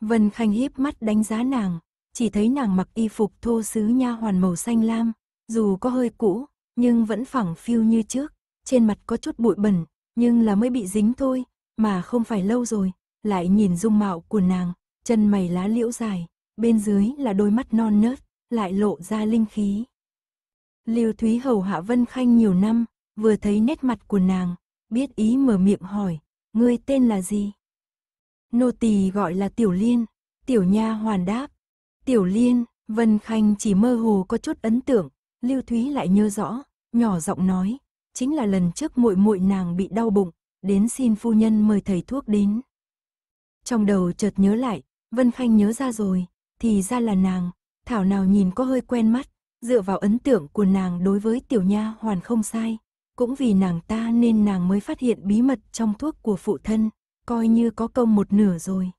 Vân Khanh híp mắt đánh giá nàng, chỉ thấy nàng mặc y phục thô sứ nha hoàn màu xanh lam, dù có hơi cũ, nhưng vẫn phẳng phiu như trước, trên mặt có chút bụi bẩn, nhưng là mới bị dính thôi, mà không phải lâu rồi, lại nhìn dung mạo của nàng, chân mày lá liễu dài, bên dưới là đôi mắt non nớt, lại lộ ra linh khí. Liêu Thúy hầu hạ Vân Khanh nhiều năm, vừa thấy nét mặt của nàng, biết ý mở miệng hỏi, ngươi tên là gì? Nô tỳ gọi là Tiểu Liên, Tiểu Nha hoàn đáp. Tiểu Liên, Vân Khanh chỉ mơ hồ có chút ấn tượng, Lưu Thúy lại nhớ rõ, nhỏ giọng nói, chính là lần trước muội muội nàng bị đau bụng, đến xin phu nhân mời thầy thuốc đến. Trong đầu chợt nhớ lại, Vân Khanh nhớ ra rồi, thì ra là nàng, thảo nào nhìn có hơi quen mắt, dựa vào ấn tượng của nàng đối với tiểu nha hoàn không sai, cũng vì nàng ta nên nàng mới phát hiện bí mật trong thuốc của phụ thân, coi như có công một nửa rồi.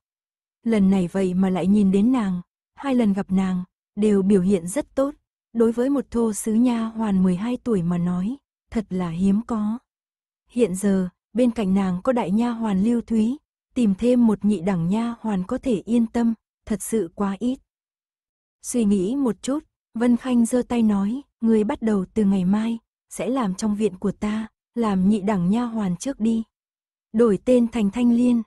Lần này vậy mà lại nhìn đến nàng, hai lần gặp nàng, đều biểu hiện rất tốt. Đối với một thô sứ nha hoàn 12 tuổi mà nói, thật là hiếm có. Hiện giờ, bên cạnh nàng có đại nha hoàn Lưu Thúy, tìm thêm một nhị đẳng nha hoàn có thể yên tâm, thật sự quá ít. Suy nghĩ một chút, Vân Khanh giơ tay nói, người bắt đầu từ ngày mai, sẽ làm trong viện của ta, làm nhị đẳng nha hoàn trước đi. Đổi tên thành Thanh Liên.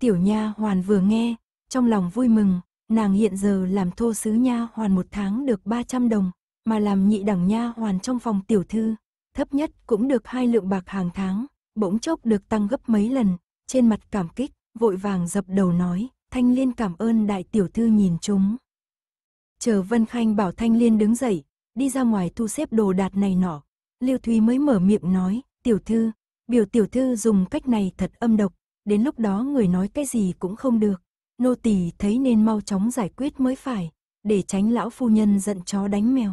Tiểu nha hoàn vừa nghe, trong lòng vui mừng, nàng hiện giờ làm thô sứ nha hoàn một tháng được 300 đồng, mà làm nhị đẳng nha hoàn trong phòng tiểu thư, thấp nhất cũng được hai lượng bạc hàng tháng, bỗng chốc được tăng gấp mấy lần, trên mặt cảm kích, vội vàng dập đầu nói, Thanh Liên cảm ơn đại tiểu thư nhìn chúng. Chờ Vân Khanh bảo Thanh Liên đứng dậy, đi ra ngoài thu xếp đồ đạc này nọ, Lưu Thúy mới mở miệng nói, tiểu thư, biểu tiểu thư dùng cách này thật âm độc, đến lúc đó người nói cái gì cũng không được. Nô tỳ thấy nên mau chóng giải quyết mới phải, để tránh lão phu nhân giận chó đánh mèo.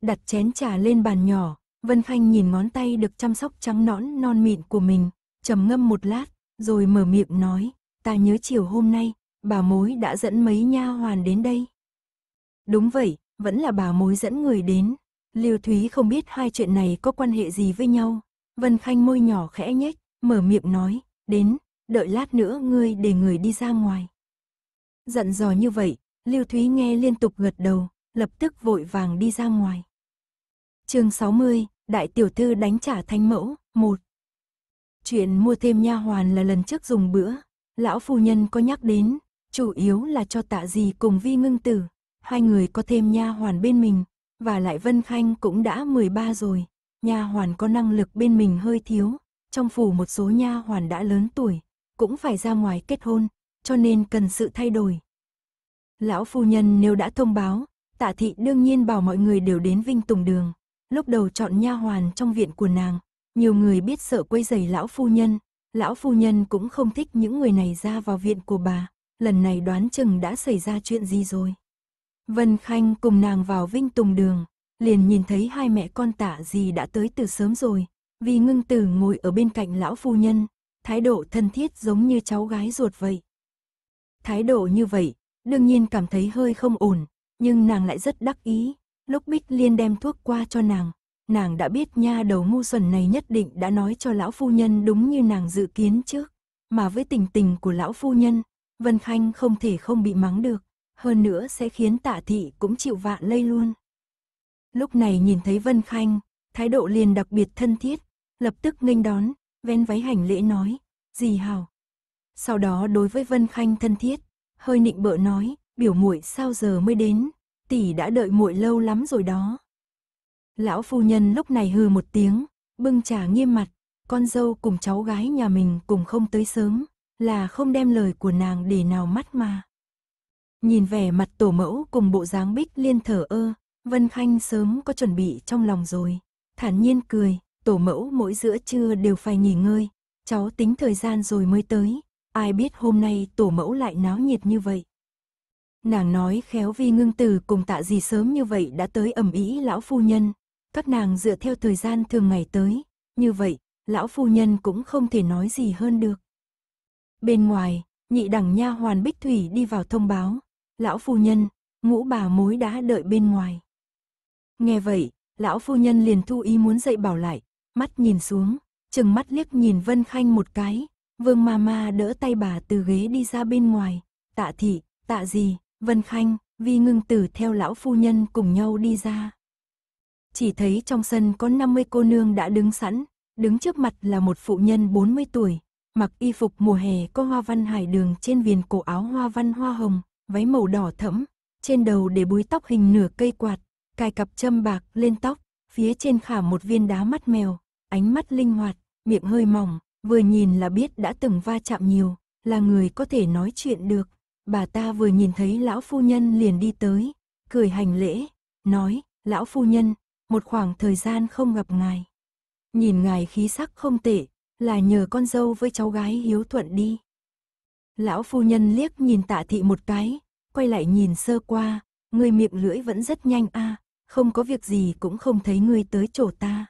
Đặt chén trà lên bàn nhỏ, Vân Khanh nhìn ngón tay được chăm sóc trắng nõn non mịn của mình, trầm ngâm một lát, rồi mở miệng nói, ta nhớ chiều hôm nay, bà mối đã dẫn mấy nha hoàn đến đây. Đúng vậy, vẫn là bà mối dẫn người đến, Lưu Thúy không biết hai chuyện này có quan hệ gì với nhau. Vân Khanh môi nhỏ khẽ nhếch, mở miệng nói, đến, đợi lát nữa ngươi để người đi ra ngoài. Dặn dò như vậy, Lưu Thúy nghe liên tục gật đầu, lập tức vội vàng đi ra ngoài. chương 60, Đại Tiểu Thư đánh trả thanh mẫu, 1. Chuyện mua thêm nha hoàn là lần trước dùng bữa, lão phu nhân có nhắc đến, chủ yếu là cho tạ gì cùng vi ngưng tử. Hai người có thêm nha hoàn bên mình, và lại Vân Khanh cũng đã 13 rồi, nha hoàn có năng lực bên mình hơi thiếu, trong phủ một số nha hoàn đã lớn tuổi, cũng phải ra ngoài kết hôn, cho nên cần sự thay đổi. Lão phu nhân nếu đã thông báo, Tạ thị đương nhiên bảo mọi người đều đến Vinh Tùng đường, lúc đầu chọn nha hoàn trong viện của nàng, nhiều người biết sợ quấy rầy lão phu nhân, lão phu nhân cũng không thích những người này ra vào viện của bà, lần này đoán chừng đã xảy ra chuyện gì rồi. Vân Khanh cùng nàng vào Vinh Tùng Đường, liền nhìn thấy hai mẹ con tả gì đã tới từ sớm rồi, vì ngưng tử ngồi ở bên cạnh lão phu nhân, thái độ thân thiết giống như cháu gái ruột vậy. Thái độ như vậy, đương nhiên cảm thấy hơi không ổn, nhưng nàng lại rất đắc ý, lúc Bích Liên đem thuốc qua cho nàng, nàng đã biết nha đầu ngu xuẩn này nhất định đã nói cho lão phu nhân đúng như nàng dự kiến trước, mà với tình tình của lão phu nhân, Vân Khanh không thể không bị mắng được hơn nữa sẽ khiến tả thị cũng chịu vạ lây luôn. Lúc này nhìn thấy Vân Khanh, thái độ liền đặc biệt thân thiết, lập tức nghênh đón, ven váy hành lễ nói, gì hào. Sau đó đối với Vân Khanh thân thiết, hơi nịnh bợ nói, biểu muội sao giờ mới đến, tỷ đã đợi muội lâu lắm rồi đó. Lão phu nhân lúc này hừ một tiếng, bưng trà nghiêm mặt, con dâu cùng cháu gái nhà mình cùng không tới sớm, là không đem lời của nàng để nào mắt mà. Nhìn vẻ mặt tổ mẫu cùng bộ dáng bích liên thở ơ, Vân Khanh sớm có chuẩn bị trong lòng rồi. Thản nhiên cười, tổ mẫu mỗi giữa trưa đều phải nghỉ ngơi, cháu tính thời gian rồi mới tới, ai biết hôm nay tổ mẫu lại náo nhiệt như vậy. Nàng nói khéo vi ngưng từ cùng tạ gì sớm như vậy đã tới ẩm ý lão phu nhân, các nàng dựa theo thời gian thường ngày tới, như vậy, lão phu nhân cũng không thể nói gì hơn được. Bên ngoài, nhị đẳng nha hoàn Bích Thủy đi vào thông báo, lão phu nhân, ngũ bà mối đã đợi bên ngoài. Nghe vậy, lão phu nhân liền thu ý muốn dậy bảo lại, mắt nhìn xuống, chừng mắt liếc nhìn Vân Khanh một cái, vương ma ma đỡ tay bà từ ghế đi ra bên ngoài, tạ thị, tạ gì, Vân Khanh, vi ngưng tử theo lão phu nhân cùng nhau đi ra. Chỉ thấy trong sân có 50 cô nương đã đứng sẵn, đứng trước mặt là một phụ nhân 40 tuổi, mặc y phục mùa hè có hoa văn hải đường trên viền cổ áo hoa văn hoa hồng, váy màu đỏ thẫm, trên đầu để búi tóc hình nửa cây quạt, cài cặp châm bạc lên tóc, phía trên khả một viên đá mắt mèo, ánh mắt linh hoạt, miệng hơi mỏng, vừa nhìn là biết đã từng va chạm nhiều, là người có thể nói chuyện được. Bà ta vừa nhìn thấy lão phu nhân liền đi tới, cười hành lễ, nói, lão phu nhân, một khoảng thời gian không gặp ngài. Nhìn ngài khí sắc không tệ, là nhờ con dâu với cháu gái hiếu thuận đi. Lão phu nhân liếc nhìn tạ thị một cái, quay lại nhìn sơ qua, người miệng lưỡi vẫn rất nhanh a à, không có việc gì cũng không thấy ngươi tới chỗ ta.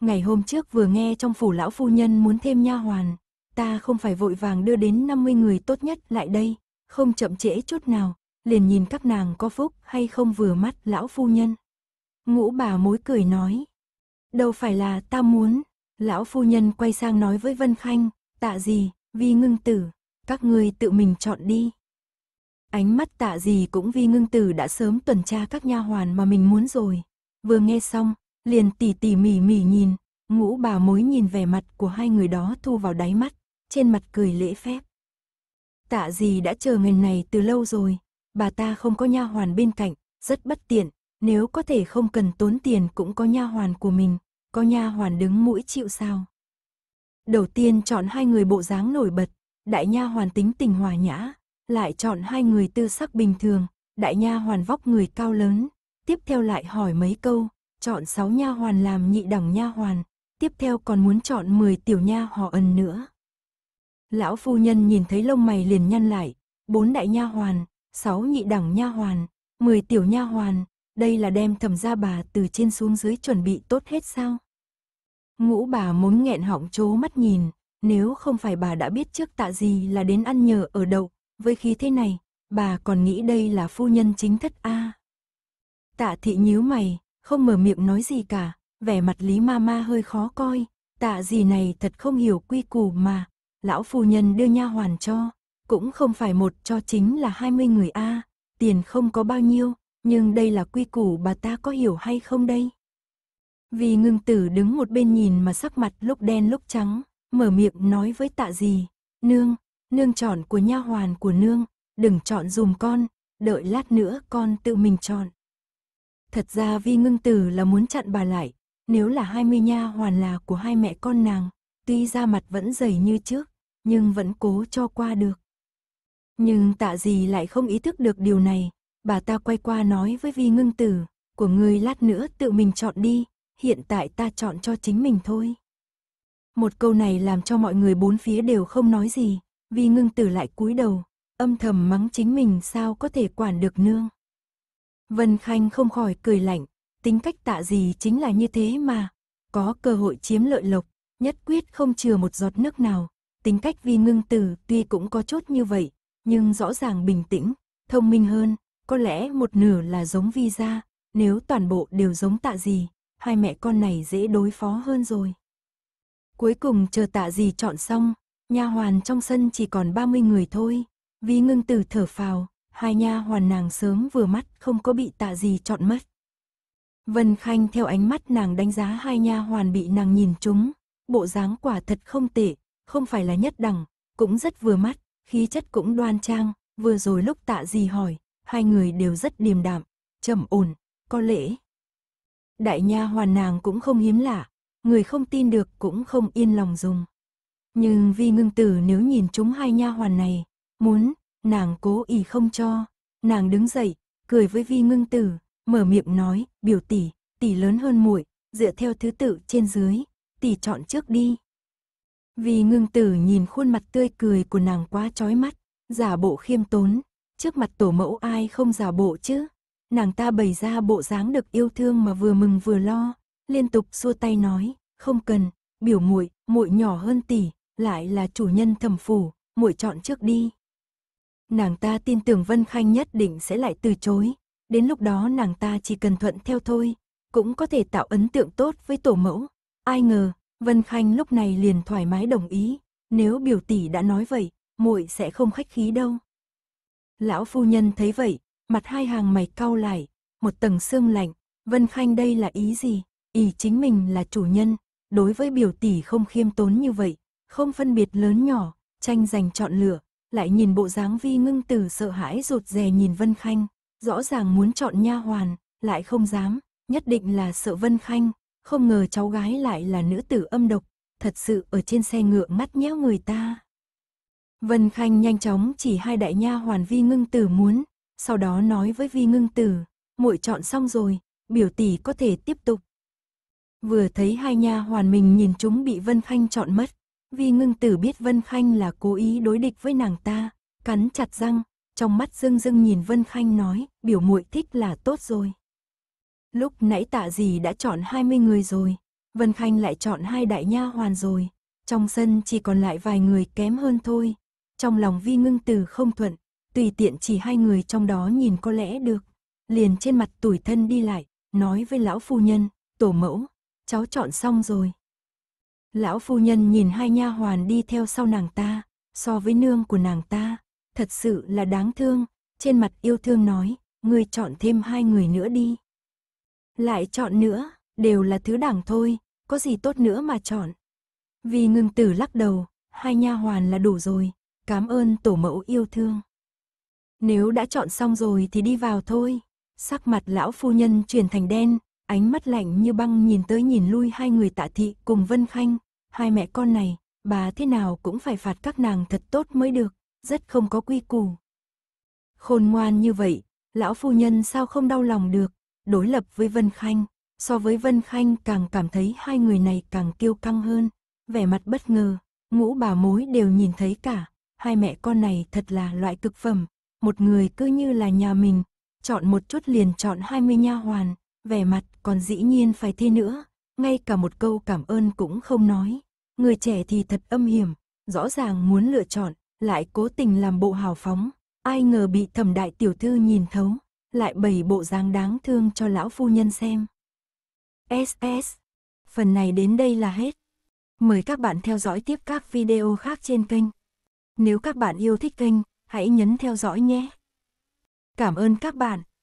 Ngày hôm trước vừa nghe trong phủ lão phu nhân muốn thêm nha hoàn, ta không phải vội vàng đưa đến 50 người tốt nhất lại đây, không chậm trễ chút nào, liền nhìn các nàng có phúc hay không vừa mắt lão phu nhân. Ngũ bà mối cười nói, đâu phải là ta muốn, lão phu nhân quay sang nói với Vân Khanh, tạ gì, vì ngưng tử, các ngươi tự mình chọn đi. Ánh mắt tạ gì cũng vì ngưng tử đã sớm tuần tra các nha hoàn mà mình muốn rồi. Vừa nghe xong, liền tỉ tỉ mỉ mỉ nhìn, ngũ bà mối nhìn vẻ mặt của hai người đó thu vào đáy mắt, trên mặt cười lễ phép. Tạ gì đã chờ ngày này từ lâu rồi, bà ta không có nha hoàn bên cạnh, rất bất tiện, nếu có thể không cần tốn tiền cũng có nha hoàn của mình, có nha hoàn đứng mũi chịu sao. Đầu tiên chọn hai người bộ dáng nổi bật, đại nha hoàn tính tình hòa nhã, lại chọn hai người tư sắc bình thường, đại nha hoàn vóc người cao lớn, tiếp theo lại hỏi mấy câu, chọn sáu nha hoàn làm nhị đẳng nha hoàn, tiếp theo còn muốn chọn mười tiểu nha họ ẩn nữa. Lão phu nhân nhìn thấy lông mày liền nhăn lại, bốn đại nha hoàn, sáu nhị đẳng nha hoàn, mười tiểu nha hoàn, đây là đem thầm gia bà từ trên xuống dưới chuẩn bị tốt hết sao? Ngũ bà muốn nghẹn họng chố mắt nhìn, nếu không phải bà đã biết trước tạ gì là đến ăn nhờ ở đậu, với khí thế này, bà còn nghĩ đây là phu nhân chính thất A. Tạ thị nhíu mày, không mở miệng nói gì cả, vẻ mặt Lý Mama hơi khó coi, tạ gì này thật không hiểu quy củ mà, lão phu nhân đưa nha hoàn cho, cũng không phải một cho chính là 20 người A, tiền không có bao nhiêu, nhưng đây là quy củ bà ta có hiểu hay không đây? Vì ngưng tử đứng một bên nhìn mà sắc mặt lúc đen lúc trắng, mở miệng nói với tạ dì Nương, nương chọn của nha hoàn của nương, đừng chọn dùm con, đợi lát nữa con tự mình chọn. Thật ra Vi Ngưng Tử là muốn chặn bà lại, nếu là hai mươi nha hoàn là của hai mẹ con nàng, tuy ra mặt vẫn dày như trước, nhưng vẫn cố cho qua được. Nhưng tạ dì lại không ý thức được điều này, bà ta quay qua nói với Vi Ngưng Tử, của ngươi lát nữa tự mình chọn đi, hiện tại ta chọn cho chính mình thôi. Một câu này làm cho mọi người bốn phía đều không nói gì, vì ngưng tử lại cúi đầu, âm thầm mắng chính mình sao có thể quản được nương. Vân Khanh không khỏi cười lạnh, tính cách tạ gì chính là như thế mà, có cơ hội chiếm lợi lộc, nhất quyết không chừa một giọt nước nào. Tính cách vi ngưng tử tuy cũng có chốt như vậy, nhưng rõ ràng bình tĩnh, thông minh hơn, có lẽ một nửa là giống vi gia, nếu toàn bộ đều giống tạ gì, hai mẹ con này dễ đối phó hơn rồi. Cuối cùng chờ tạ gì chọn xong, nha hoàn trong sân chỉ còn 30 người thôi. Ví ngưng tử thở phào, hai nha hoàn nàng sớm vừa mắt không có bị tạ gì chọn mất. Vân Khanh theo ánh mắt nàng đánh giá hai nha hoàn bị nàng nhìn trúng, bộ dáng quả thật không tệ, không phải là nhất đẳng, cũng rất vừa mắt, khí chất cũng đoan trang, vừa rồi lúc tạ gì hỏi, hai người đều rất điềm đạm, trầm ổn, có lễ. Đại nha hoàn nàng cũng không hiếm lạ, người không tin được cũng không yên lòng dùng. Nhưng vi ngưng tử nếu nhìn chúng hai nha hoàn này, muốn, nàng cố ý không cho, nàng đứng dậy, cười với vi ngưng tử, mở miệng nói, biểu tỷ, tỷ lớn hơn muội, dựa theo thứ tự trên dưới, tỷ chọn trước đi. Vì ngưng tử nhìn khuôn mặt tươi cười của nàng quá chói mắt, giả bộ khiêm tốn, trước mặt tổ mẫu ai không giả bộ chứ. Nàng ta bày ra bộ dáng được yêu thương mà vừa mừng vừa lo, liên tục xua tay nói, không cần, biểu muội, muội nhỏ hơn tỷ, lại là chủ nhân thẩm phủ, muội chọn trước đi. Nàng ta tin tưởng Vân Khanh nhất định sẽ lại từ chối, đến lúc đó nàng ta chỉ cần thuận theo thôi, cũng có thể tạo ấn tượng tốt với tổ mẫu. Ai ngờ, Vân Khanh lúc này liền thoải mái đồng ý, nếu biểu tỷ đã nói vậy, muội sẽ không khách khí đâu. Lão phu nhân thấy vậy, mặt hai hàng mày cau lại, một tầng sương lạnh, Vân Khanh đây là ý gì? ỷ chính mình là chủ nhân, đối với biểu tỷ không khiêm tốn như vậy, không phân biệt lớn nhỏ, tranh giành chọn lựa, lại nhìn bộ dáng vi ngưng tử sợ hãi rụt rè nhìn Vân Khanh, rõ ràng muốn chọn nha hoàn, lại không dám, nhất định là sợ Vân Khanh, không ngờ cháu gái lại là nữ tử âm độc, thật sự ở trên xe ngựa mắt nhéo người ta. Vân Khanh nhanh chóng chỉ hai đại nha hoàn vi ngưng tử muốn, sau đó nói với vi ngưng tử, muội chọn xong rồi, biểu tỷ có thể tiếp tục. Vừa thấy hai nha hoàn mình nhìn chúng bị Vân Khanh chọn mất, vì ngưng tử biết Vân Khanh là cố ý đối địch với nàng ta, cắn chặt răng, trong mắt dưng dưng nhìn Vân Khanh nói, biểu muội thích là tốt rồi. Lúc nãy tạ gì đã chọn 20 người rồi, Vân Khanh lại chọn hai đại nha hoàn rồi, trong sân chỉ còn lại vài người kém hơn thôi. Trong lòng vi ngưng tử không thuận, tùy tiện chỉ hai người trong đó nhìn có lẽ được. Liền trên mặt tủi thân đi lại, nói với lão phu nhân, tổ mẫu, cháu chọn xong rồi. Lão phu nhân nhìn hai nha hoàn đi theo sau nàng ta, so với nương của nàng ta, thật sự là đáng thương, trên mặt yêu thương nói, ngươi chọn thêm hai người nữa đi. Lại chọn nữa, đều là thứ đảng thôi, có gì tốt nữa mà chọn. Vì ngưng tử lắc đầu, hai nha hoàn là đủ rồi, cảm ơn tổ mẫu yêu thương. Nếu đã chọn xong rồi thì đi vào thôi. Sắc mặt lão phu nhân chuyển thành đen, ánh mắt lạnh như băng nhìn tới nhìn lui hai người tạ thị cùng Vân Khanh, hai mẹ con này, bà thế nào cũng phải phạt các nàng thật tốt mới được, rất không có quy củ. Khôn ngoan như vậy, lão phu nhân sao không đau lòng được, đối lập với Vân Khanh, so với Vân Khanh càng cảm thấy hai người này càng kiêu căng hơn, vẻ mặt bất ngờ, ngũ bà mối đều nhìn thấy cả, hai mẹ con này thật là loại cực phẩm, một người cứ như là nhà mình, chọn một chút liền chọn 20 nha hoàn, vẻ mặt còn dĩ nhiên phải thế nữa, ngay cả một câu cảm ơn cũng không nói. Người trẻ thì thật âm hiểm, rõ ràng muốn lựa chọn, lại cố tình làm bộ hào phóng, ai ngờ bị thẩm đại tiểu thư nhìn thấu, lại bày bộ dáng đáng thương cho lão phu nhân xem. SS, phần này đến đây là hết. Mời các bạn theo dõi tiếp các video khác trên kênh. Nếu các bạn yêu thích kênh, hãy nhấn theo dõi nhé. Cảm ơn các bạn.